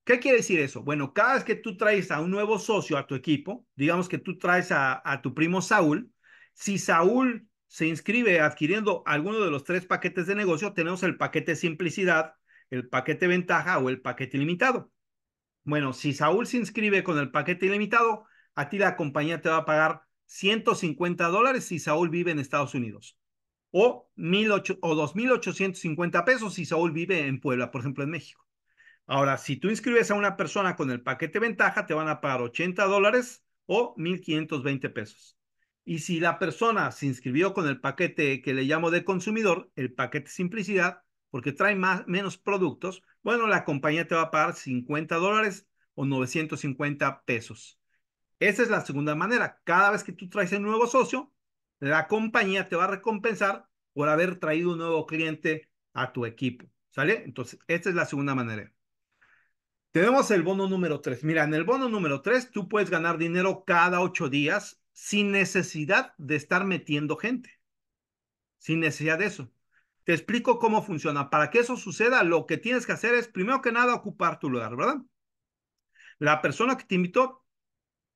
¿Qué quiere decir eso? Bueno, cada vez que tú traes a un nuevo socio a tu equipo, digamos que tú traes a, a tu primo Saúl, si Saúl se inscribe adquiriendo alguno de los tres paquetes de negocio, tenemos el paquete simplicidad, el paquete ventaja o el paquete ilimitado. Bueno, si Saúl se inscribe con el paquete ilimitado, a ti la compañía te va a pagar 150 dólares si Saúl vive en Estados Unidos o, o 2.850 pesos si Saúl vive en Puebla, por ejemplo, en México. Ahora, si tú inscribes a una persona con el paquete ventaja, te van a pagar 80 dólares o 1.520 pesos. Y si la persona se inscribió con el paquete que le llamo de consumidor, el paquete simplicidad, porque trae más, menos productos, bueno, la compañía te va a pagar 50 dólares o 950 pesos. Esa es la segunda manera. Cada vez que tú traes un nuevo socio, la compañía te va a recompensar por haber traído un nuevo cliente a tu equipo. ¿Sale? Entonces, esta es la segunda manera. Tenemos el bono número 3. Mira, en el bono número 3 tú puedes ganar dinero cada 8 días sin necesidad de estar metiendo gente, sin necesidad de eso. Te explico cómo funciona. Para que eso suceda, lo que tienes que hacer es, primero que nada, ocupar tu lugar, ¿verdad? La persona que te invitó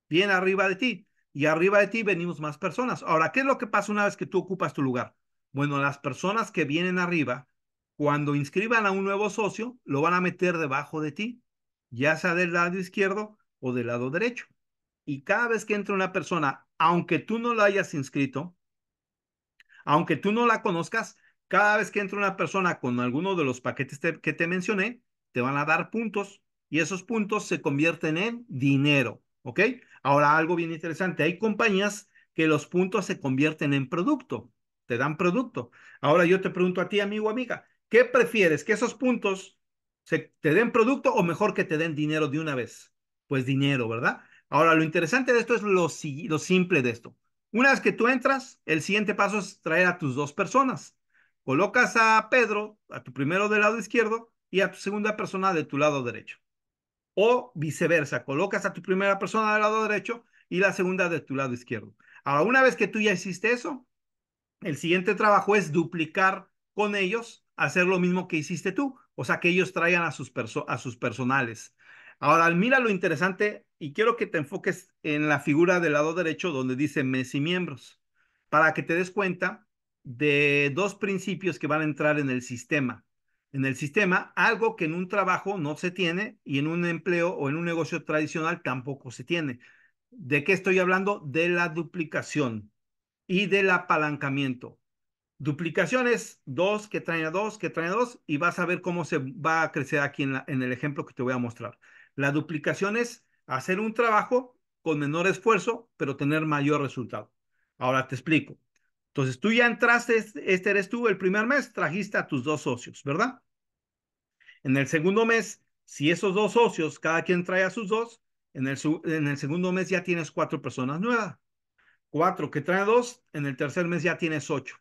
viene arriba de ti y arriba de ti venimos más personas. Ahora, ¿qué es lo que pasa una vez que tú ocupas tu lugar? Bueno, las personas que vienen arriba, cuando inscriban a un nuevo socio, lo van a meter debajo de ti, ya sea del lado izquierdo o del lado derecho. Y cada vez que entra una persona aunque tú no la hayas inscrito, aunque tú no la conozcas, cada vez que entra una persona con alguno de los paquetes que te mencioné, te van a dar puntos y esos puntos se convierten en dinero, ¿ok? Ahora, algo bien interesante, hay compañías que los puntos se convierten en producto, te dan producto. Ahora yo te pregunto a ti, amigo, amiga, ¿qué prefieres? ¿Que esos puntos se, te den producto o mejor que te den dinero de una vez? Pues dinero, ¿verdad? Ahora, lo interesante de esto es lo, lo simple de esto. Una vez que tú entras, el siguiente paso es traer a tus dos personas. Colocas a Pedro, a tu primero del lado izquierdo, y a tu segunda persona de tu lado derecho. O viceversa, colocas a tu primera persona del lado derecho y la segunda de tu lado izquierdo. Ahora, una vez que tú ya hiciste eso, el siguiente trabajo es duplicar con ellos, hacer lo mismo que hiciste tú, o sea, que ellos traigan a sus, a sus personales. Ahora, mira lo interesante y quiero que te enfoques en la figura del lado derecho donde dice mes y miembros, para que te des cuenta de dos principios que van a entrar en el sistema. En el sistema, algo que en un trabajo no se tiene y en un empleo o en un negocio tradicional tampoco se tiene. ¿De qué estoy hablando? De la duplicación y del apalancamiento. Duplicación es dos que traen a dos, que traen a dos, y vas a ver cómo se va a crecer aquí en, en el ejemplo que te voy a mostrar. La duplicación es hacer un trabajo con menor esfuerzo, pero tener mayor resultado. Ahora te explico. Entonces tú ya entraste, este eres tú, el primer mes trajiste a tus dos socios, ¿verdad? En el segundo mes, si esos dos socios, cada quien trae a sus dos, en el, en el segundo mes ya tienes cuatro personas nuevas. Cuatro que trae dos, en el tercer mes ya tienes ocho.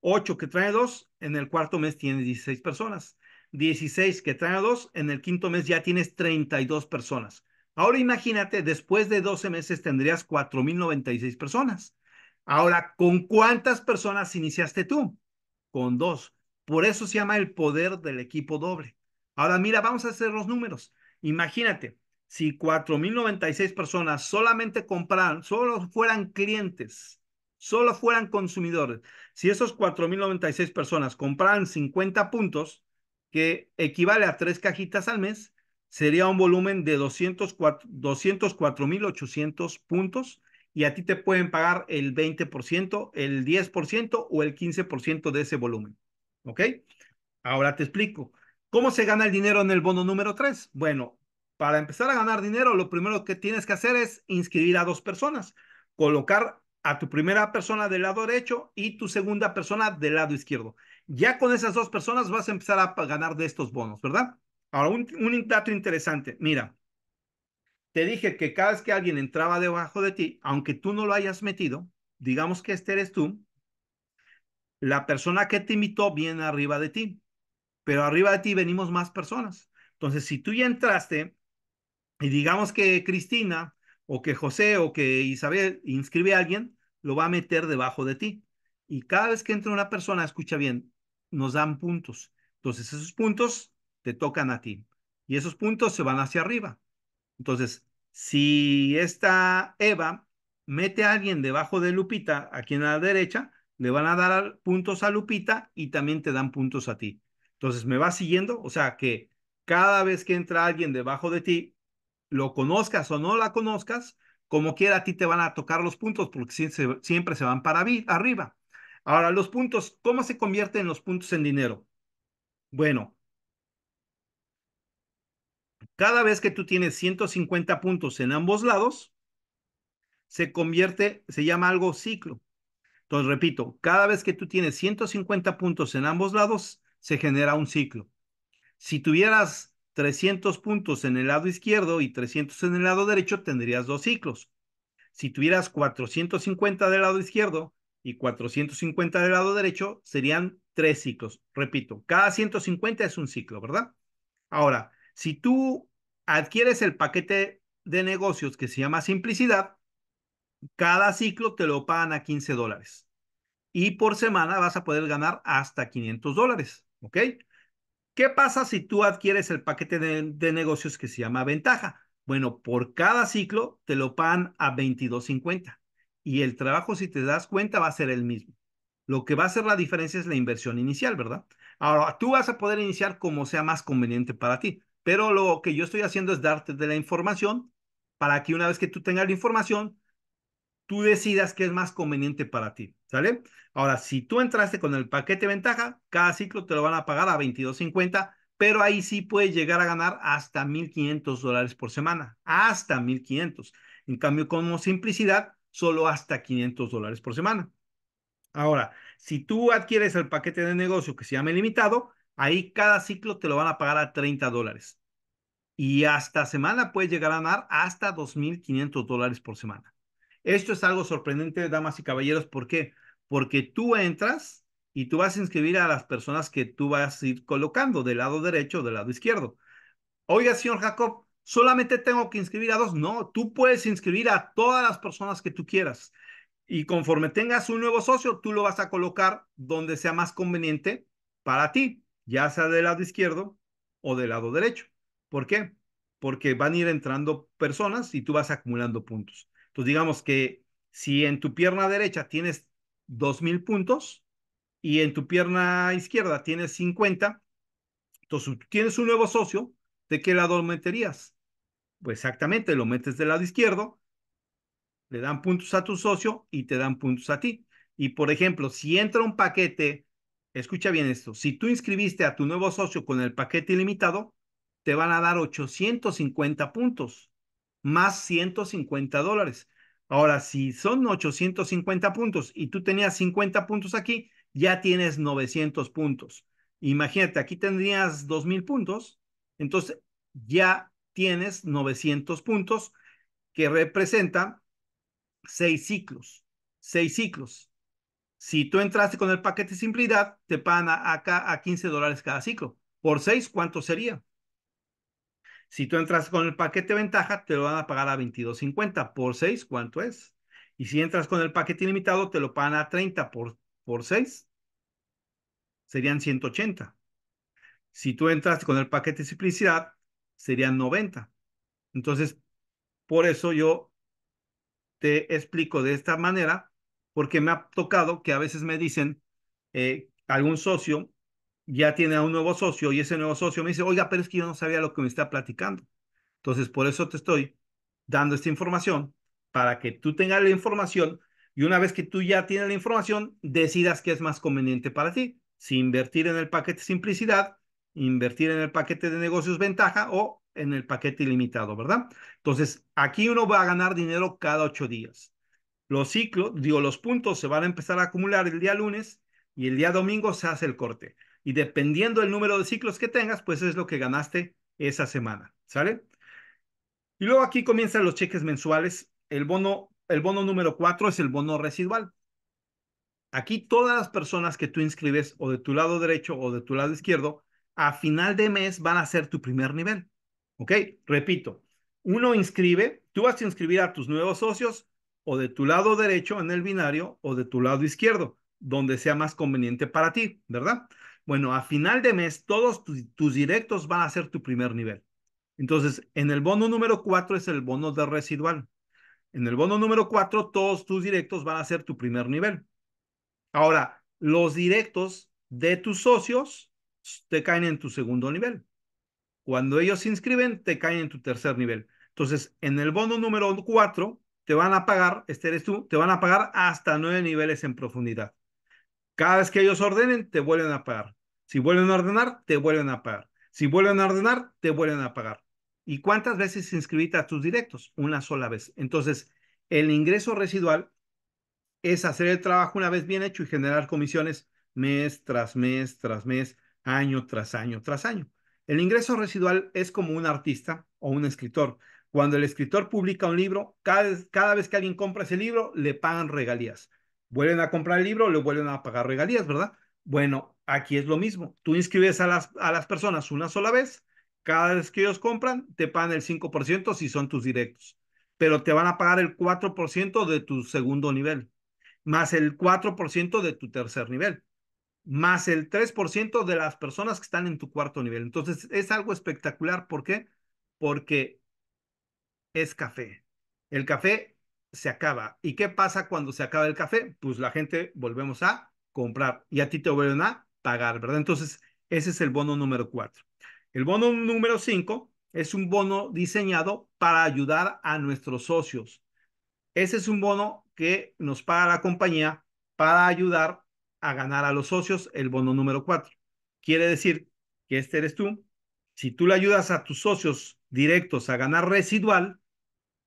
Ocho que trae dos, en el cuarto mes tienes 16 personas. 16 que traen a dos, en el quinto mes ya tienes 32 personas. Ahora imagínate, después de 12 meses tendrías 4.096 personas. Ahora, ¿con cuántas personas iniciaste tú? Con dos. Por eso se llama el poder del equipo doble. Ahora mira, vamos a hacer los números. Imagínate, si 4.096 personas solamente compraran, solo fueran clientes, solo fueran consumidores, si esos 4.096 personas compraran 50 puntos, que equivale a tres cajitas al mes, sería un volumen de 204.800 puntos y a ti te pueden pagar el 20%, el 10% o el 15% de ese volumen. ¿Ok? Ahora te explico. ¿Cómo se gana el dinero en el bono número 3? Bueno, para empezar a ganar dinero, lo primero que tienes que hacer es inscribir a dos personas, colocar a tu primera persona del lado derecho y tu segunda persona del lado izquierdo. Ya con esas dos personas vas a empezar a ganar de estos bonos, ¿verdad? Ahora, un, un dato interesante. Mira, te dije que cada vez que alguien entraba debajo de ti, aunque tú no lo hayas metido, digamos que este eres tú, la persona que te invitó viene arriba de ti, pero arriba de ti venimos más personas. Entonces, si tú ya entraste y digamos que Cristina o que José o que Isabel inscribe a alguien, lo va a meter debajo de ti. Y cada vez que entra una persona, escucha bien, nos dan puntos. Entonces, esos puntos te tocan a ti y esos puntos se van hacia arriba. Entonces, si esta Eva mete a alguien debajo de Lupita, aquí en la derecha, le van a dar puntos a Lupita y también te dan puntos a ti. Entonces, ¿me vas siguiendo? O sea, que cada vez que entra alguien debajo de ti, lo conozcas o no la conozcas, como quiera a ti te van a tocar los puntos porque siempre, siempre se van para arriba. Ahora, los puntos, ¿cómo se convierten los puntos en dinero? Bueno, cada vez que tú tienes 150 puntos en ambos lados, se convierte, se llama algo ciclo. Entonces, repito, cada vez que tú tienes 150 puntos en ambos lados, se genera un ciclo. Si tuvieras 300 puntos en el lado izquierdo y 300 en el lado derecho, tendrías dos ciclos. Si tuvieras 450 del lado izquierdo y 450 del lado derecho serían tres ciclos. Repito, cada 150 es un ciclo, ¿verdad? Ahora, si tú adquieres el paquete de negocios que se llama simplicidad, cada ciclo te lo pagan a 15 dólares. Y por semana vas a poder ganar hasta 500 dólares, ¿ok? ¿Qué pasa si tú adquieres el paquete de, de negocios que se llama ventaja? Bueno, por cada ciclo te lo pagan a 22.50 y el trabajo, si te das cuenta, va a ser el mismo. Lo que va a ser la diferencia es la inversión inicial, ¿verdad? Ahora, tú vas a poder iniciar como sea más conveniente para ti, pero lo que yo estoy haciendo es darte de la información para que una vez que tú tengas la información, tú decidas qué es más conveniente para ti, ¿sale? Ahora, si tú entraste con el paquete ventaja, cada ciclo te lo van a pagar a 22.50, pero ahí sí puedes llegar a ganar hasta 1.500 dólares por semana, hasta 1.500. En cambio, como simplicidad, solo hasta 500 dólares por semana. Ahora, si tú adquieres el paquete de negocio que se llama ilimitado, ahí cada ciclo te lo van a pagar a 30 dólares. Y hasta semana puedes llegar a ganar hasta 2.500 dólares por semana. Esto es algo sorprendente, damas y caballeros. ¿Por qué? Porque tú entras y tú vas a inscribir a las personas que tú vas a ir colocando del lado derecho o del lado izquierdo. Oiga, señor Jacob, solamente tengo que inscribir a dos. No, tú puedes inscribir a todas las personas que tú quieras. Y conforme tengas un nuevo socio, tú lo vas a colocar donde sea más conveniente para ti, ya sea del lado izquierdo o del lado derecho. ¿Por qué? Porque van a ir entrando personas y tú vas acumulando puntos. Entonces, digamos que si en tu pierna derecha tienes 2.000 puntos y en tu pierna izquierda tienes 50, entonces tienes un nuevo socio, ¿de qué lado meterías? Pues exactamente, lo metes del lado izquierdo, le dan puntos a tu socio y te dan puntos a ti. Y por ejemplo, si entra un paquete, escucha bien esto, si tú inscribiste a tu nuevo socio con el paquete ilimitado, te van a dar 850 puntos más 150 dólares. Ahora, si son 850 puntos y tú tenías 50 puntos aquí, ya tienes 900 puntos. Imagínate, aquí tendrías 2000 puntos, entonces ya tienes 900 puntos que representan seis ciclos. Seis ciclos. Si tú entraste con el paquete de simplicidad, te pagan acá a 15 dólares cada ciclo. Por seis, ¿cuánto sería? Si tú entras con el paquete ventaja, te lo van a pagar a 22.50. Por 6, ¿cuánto es? Y si entras con el paquete ilimitado, te lo pagan a 30 por, por 6. Serían 180. Si tú entraste con el paquete de simplicidad, serían 90. Entonces, por eso yo te explico de esta manera, porque me ha tocado que a veces me dicen, eh, algún socio ya tiene a un nuevo socio y ese nuevo socio me dice, oiga, pero es que yo no sabía lo que me está platicando. Entonces, por eso te estoy dando esta información, para que tú tengas la información y una vez que tú ya tienes la información, decidas qué es más conveniente para ti, si invertir en el paquete simplicidad invertir en el paquete de negocios ventaja o en el paquete ilimitado, ¿verdad? Entonces, aquí uno va a ganar dinero cada ocho días. Los ciclos, digo, los puntos se van a empezar a acumular el día lunes y el día domingo se hace el corte. Y dependiendo del número de ciclos que tengas, pues es lo que ganaste esa semana, ¿sale? Y luego aquí comienzan los cheques mensuales. El bono, el bono número cuatro es el bono residual. Aquí todas las personas que tú inscribes o de tu lado derecho o de tu lado izquierdo a final de mes van a ser tu primer nivel. ¿Ok? Repito, uno inscribe, tú vas a inscribir a tus nuevos socios o de tu lado derecho en el binario o de tu lado izquierdo, donde sea más conveniente para ti, ¿verdad? Bueno, a final de mes todos tus, directos van a ser tu primer nivel. Entonces, en el bono número 4 es el bono de residual. En el bono número 4 todos tus directos van a ser tu primer nivel. Ahora, los directos de tus socios te caen en tu segundo nivel. Cuando ellos se inscriben, te caen en tu tercer nivel. Entonces, en el bono número cuatro, te van a pagar, este eres tú, te van a pagar hasta nueve niveles en profundidad. Cada vez que ellos ordenen, te vuelven a pagar. Si vuelven a ordenar, te vuelven a pagar. Si vuelven a ordenar, te vuelven a pagar. ¿Y cuántas veces inscribiste a tus directos? Una sola vez. Entonces, el ingreso residual es hacer el trabajo una vez bien hecho y generar comisiones mes tras mes tras mes año tras año tras año. El ingreso residual es como un artista o un escritor. Cuando el escritor publica un libro, cada, vez que alguien compra ese libro, le pagan regalías. Vuelven a comprar el libro, le vuelven a pagar regalías, ¿verdad? Bueno, aquí es lo mismo. Tú inscribes a las, a las personas una sola vez, cada vez que ellos compran, te pagan el 5% si son tus directos, pero te van a pagar el 4% de tu segundo nivel, más el 4% de tu tercer nivel más el 3% de las personas que están en tu cuarto nivel. Entonces, es algo espectacular. ¿Por qué? Porque es café. El café se acaba. ¿Y qué pasa cuando se acaba el café? Pues la gente volvemos a comprar y a ti te vuelven a pagar, ¿verdad? Entonces, ese es el bono número 4. El bono número 5 es un bono diseñado para ayudar a nuestros socios. Ese es un bono que nos paga la compañía para ayudar a ganar a los socios el bono número cuatro. Quiere decir que este eres tú. Si tú le ayudas a tus socios directos a ganar residual,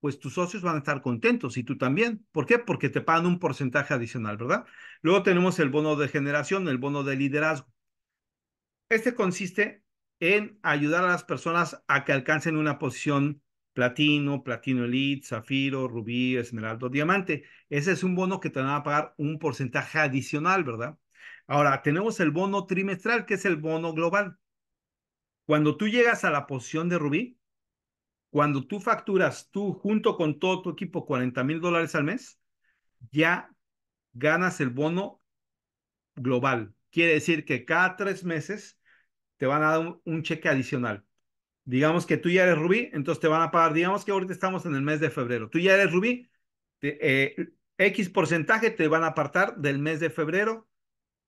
pues tus socios van a estar contentos y tú también. ¿Por qué? Porque te pagan un porcentaje adicional, ¿verdad? Luego tenemos el bono de generación, el bono de liderazgo. Este consiste en ayudar a las personas a que alcancen una posición platino, platino elite, zafiro, rubí, esmeralda, diamante. Ese es un bono que te van a pagar un porcentaje adicional, ¿verdad? Ahora, tenemos el bono trimestral, que es el bono global. Cuando tú llegas a la posición de rubí, cuando tú facturas tú junto con todo tu equipo 40 mil dólares al mes, ya ganas el bono global. Quiere decir que cada tres meses te van a dar un cheque adicional digamos que tú ya eres rubí, entonces te van a pagar, digamos que ahorita estamos en el mes de febrero, tú ya eres rubí, eh, X porcentaje te van a apartar del mes de febrero,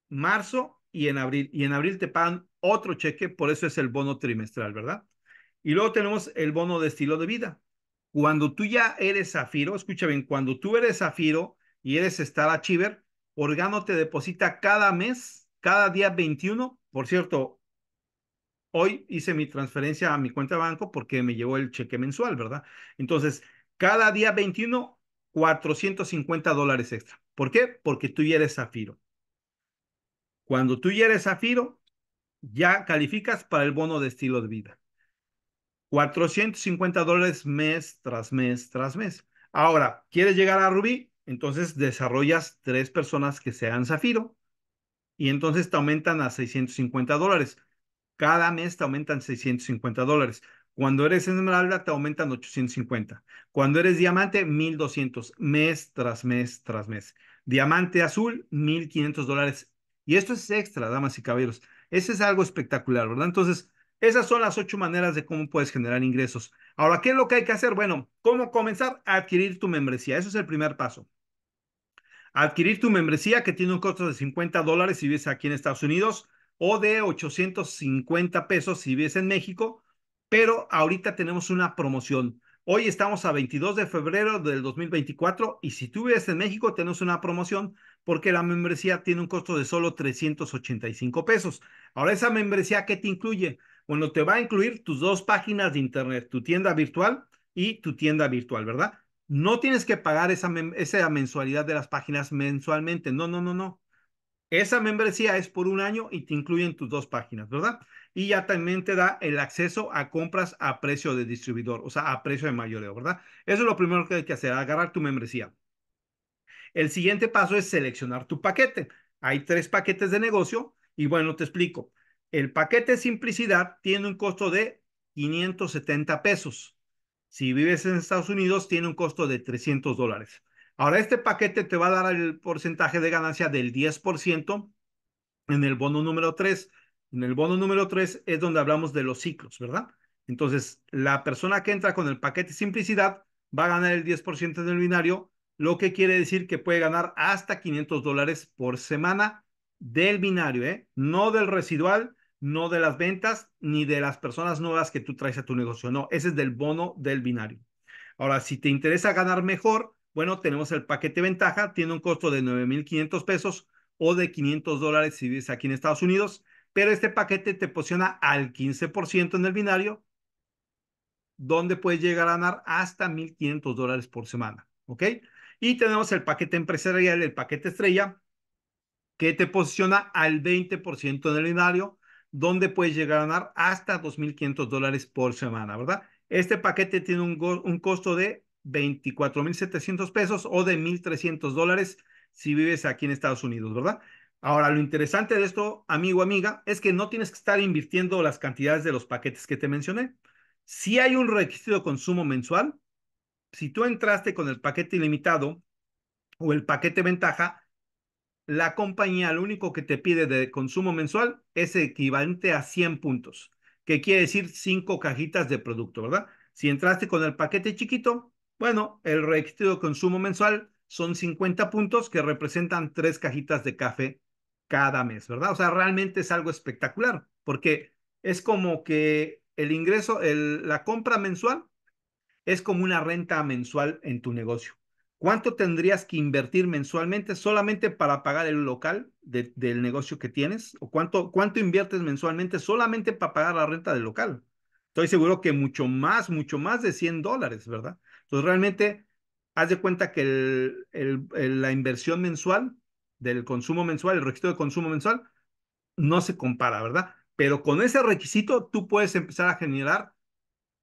marzo y en abril. Y en abril te pagan otro cheque, por eso es el bono trimestral, ¿verdad? Y luego tenemos el bono de estilo de vida. Cuando tú ya eres zafiro, escucha bien, cuando tú eres zafiro y eres Star Achiever, Organo te deposita cada mes, cada día 21. Por cierto, hoy hice mi transferencia a mi cuenta de banco porque me llevó el cheque mensual, ¿verdad? Entonces, cada día 21, 450 dólares extra. ¿Por qué? Porque tú ya eres zafiro. Cuando tú ya eres zafiro, ya calificas para el bono de estilo de vida. 450 dólares mes tras mes tras mes. Ahora, ¿quieres llegar a Rubí? Entonces desarrollas tres personas que sean Zafiro y entonces te aumentan a 650 dólares. Cada mes te aumentan 650 dólares. Cuando eres esmeralda, te aumentan 850. Cuando eres diamante, 1200, mes tras mes tras mes. Diamante azul, 1500 dólares. Y esto es extra, damas y caballeros. Eso es algo espectacular, ¿verdad? Entonces, esas son las ocho maneras de cómo puedes generar ingresos. Ahora, ¿qué es lo que hay que hacer? Bueno, ¿cómo comenzar a adquirir tu membresía? Eso es el primer paso. Adquirir tu membresía que tiene un costo de 50 dólares si vives aquí en Estados Unidos o de 850 pesos si vives en México, pero ahorita tenemos una promoción. Hoy estamos a 22 de febrero del 2024 y si tú vives en México tenemos una promoción porque la membresía tiene un costo de solo 385 pesos. Ahora, esa membresía, ¿qué te incluye? Bueno, te va a incluir tus dos páginas de internet, tu tienda virtual y tu tienda virtual, ¿verdad? No tienes que pagar esa, esa mensualidad de las páginas mensualmente. No, no, no, no. Esa membresía es por un año y te incluyen tus dos páginas, ¿verdad? Y ya también te da el acceso a compras a precio de distribuidor, o sea, a precio de mayoreo, ¿verdad? Eso es lo primero que hay que hacer, agarrar tu membresía. El siguiente paso es seleccionar tu paquete. Hay tres paquetes de negocio y bueno, te explico. El paquete simplicidad tiene un costo de 570 pesos. Si vives en Estados Unidos, tiene un costo de 300 dólares. Ahora, este paquete te va a dar el porcentaje de ganancia del 10% en el bono número 3. En el bono número 3 es donde hablamos de los ciclos, ¿verdad? Entonces, la persona que entra con el paquete simplicidad va a ganar el 10% del binario, lo que quiere decir que puede ganar hasta 500 dólares por semana del binario, ¿eh? No del residual, no de las ventas, ni de las personas nuevas que tú traes a tu negocio, no, ese es del bono del binario. Ahora, si te interesa ganar mejor, bueno, tenemos el paquete ventaja, tiene un costo de 9.500 pesos o de 500 dólares si vives aquí en Estados Unidos, pero este paquete te posiciona al 15% en el binario, donde puedes llegar a ganar hasta 1.500 dólares por semana, ¿ok? Y tenemos el paquete empresarial, el paquete estrella, que te posiciona al 20% en el binario, donde puedes llegar a ganar hasta 2.500 dólares por semana, ¿verdad? Este paquete tiene un, un costo de 24.700 pesos o de 1.300 dólares si vives aquí en Estados Unidos, ¿verdad? Ahora, lo interesante de esto, amigo, amiga, es que no tienes que estar invirtiendo las cantidades de los paquetes que te mencioné. Si hay un requisito de consumo mensual, si tú entraste con el paquete ilimitado o el paquete ventaja, la compañía lo único que te pide de consumo mensual es equivalente a 100 puntos, que quiere decir 5 cajitas de producto, ¿verdad? Si entraste con el paquete chiquito, bueno, el requisito de consumo mensual son 50 puntos que representan tres cajitas de café cada mes, ¿verdad? O sea, realmente es algo espectacular, porque es como que el ingreso, la compra mensual es como una renta mensual en tu negocio. ¿Cuánto tendrías que invertir mensualmente solamente para pagar el local del negocio que tienes? ¿O cuánto, cuánto inviertes mensualmente solamente para pagar la renta del local? Estoy seguro que mucho más, mucho más de 100 dólares, ¿verdad? Entonces, realmente, haz de cuenta que la inversión mensual del consumo mensual, el requisito de consumo mensual, no se compara, ¿verdad? Pero con ese requisito tú puedes empezar a generar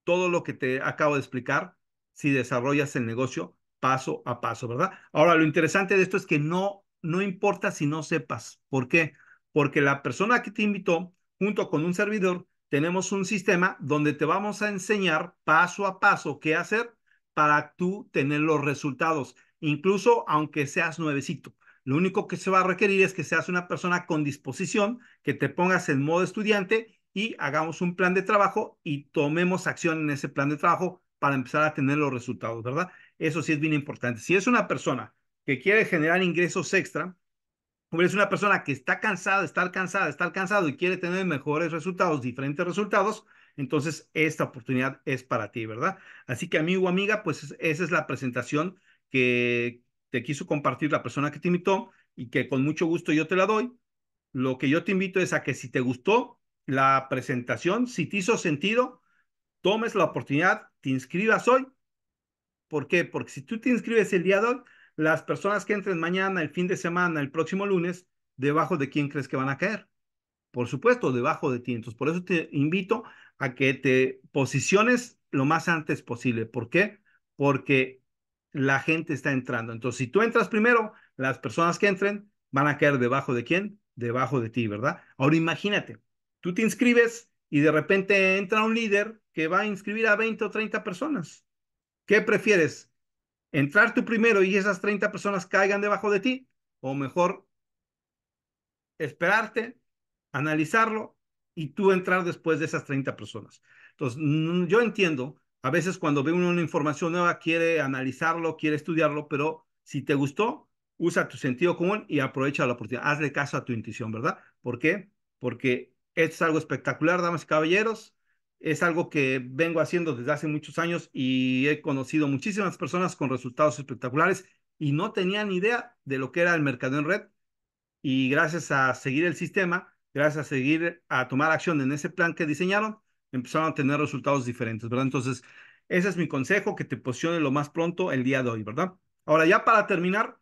todo lo que te acabo de explicar si desarrollas el negocio paso a paso, ¿verdad? Ahora, lo interesante de esto es que no, no importa si no sepas. ¿Por qué? Porque la persona que te invitó, junto con un servidor, tenemos un sistema donde te vamos a enseñar paso a paso qué hacer para tú tener los resultados, incluso aunque seas nuevecito. Lo único que se va a requerir es que seas una persona con disposición, que te pongas en modo estudiante y hagamos un plan de trabajo y tomemos acción en ese plan de trabajo para empezar a tener los resultados, ¿verdad? Eso sí es bien importante. Si es una persona que quiere generar ingresos extra, o es una persona que está cansada, está cansada, está cansado y quiere tener mejores resultados, diferentes resultados, entonces esta oportunidad es para ti, ¿verdad? Así que amigo, o amiga, pues esa es la presentación que te quiso compartir la persona que te invitó y que con mucho gusto yo te la doy. Lo que yo te invito es a que si te gustó la presentación, si te hizo sentido, tomes la oportunidad, te inscribas hoy. ¿Por qué? Porque si tú te inscribes el día de hoy, las personas que entren mañana, el fin de semana, el próximo lunes, debajo de quién crees que van a caer. Por supuesto, debajo de ti. Entonces, por eso te invito a que te posiciones lo más antes posible. ¿Por qué? Porque la gente está entrando. Entonces, si tú entras primero, las personas que entren van a caer debajo de quién? Debajo de ti, ¿verdad? Ahora imagínate, tú te inscribes y de repente entra un líder que va a inscribir a 20 o 30 personas. ¿Qué prefieres? ¿Entrar tú primero y esas 30 personas caigan debajo de ti? ¿O mejor esperarte, analizarlo y tú entrar después de esas 30 personas. Entonces, yo entiendo, a veces cuando ve una información nueva, quiere analizarlo, quiere estudiarlo, pero si te gustó, usa tu sentido común y aprovecha la oportunidad. Hazle caso a tu intuición, ¿verdad? ¿Por qué? Porque es algo espectacular, damas y caballeros. Es algo que vengo haciendo desde hace muchos años y he conocido muchísimas personas con resultados espectaculares y no tenían idea de lo que era el mercado en red. Y gracias a seguir el sistema, gracias a seguir a tomar acción en ese plan que diseñaron, empezaron a tener resultados diferentes, ¿verdad? Entonces, ese es mi consejo, que te posicione lo más pronto el día de hoy, ¿verdad? Ahora, ya para terminar,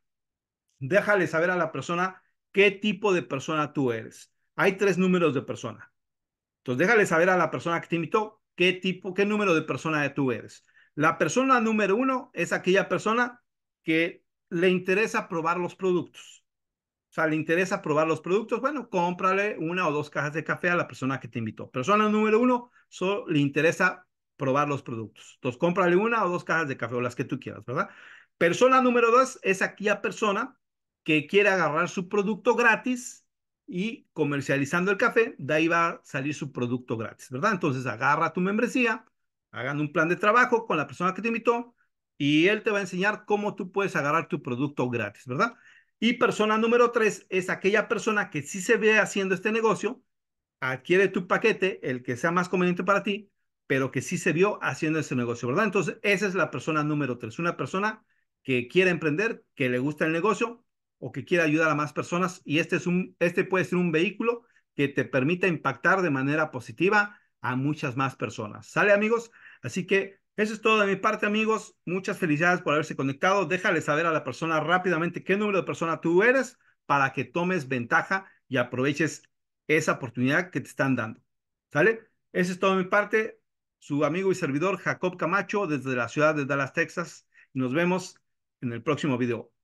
déjale saber a la persona qué tipo de persona tú eres. Hay tres números de persona. Entonces, déjale saber a la persona que te invitó qué tipo, qué número de persona tú eres. La persona número uno es aquella persona que le interesa probar los productos sea, le interesa probar los productos, bueno, cómprale una o dos cajas de café a la persona que te invitó. Persona número uno, solo le interesa probar los productos. Entonces, cómprale una o dos cajas de café o las que tú quieras, ¿verdad? Persona número dos es aquella persona que quiere agarrar su producto gratis y comercializando el café, de ahí va a salir su producto gratis, ¿verdad? Entonces, agarra tu membresía, hagan un plan de trabajo con la persona que te invitó y él te va a enseñar cómo tú puedes agarrar tu producto gratis, ¿verdad? Y persona número tres es aquella persona que sí se ve haciendo este negocio, adquiere tu paquete, el que sea más conveniente para ti, pero que sí se vio haciendo ese negocio, ¿verdad? Entonces, esa es la persona número tres, una persona que quiere emprender, que le gusta el negocio o que quiere ayudar a más personas. Y este, es un, este puede ser un vehículo que te permita impactar de manera positiva a muchas más personas. ¿Sale amigos? Así que eso es todo de mi parte, amigos. Muchas felicidades por haberse conectado. Déjale saber a la persona rápidamente qué número de persona tú eres para que tomes ventaja y aproveches esa oportunidad que te están dando. ¿Sale? Eso es todo de mi parte. Su amigo y servidor Jacob Camacho desde la ciudad de Dallas, Texas. Nos vemos en el próximo video.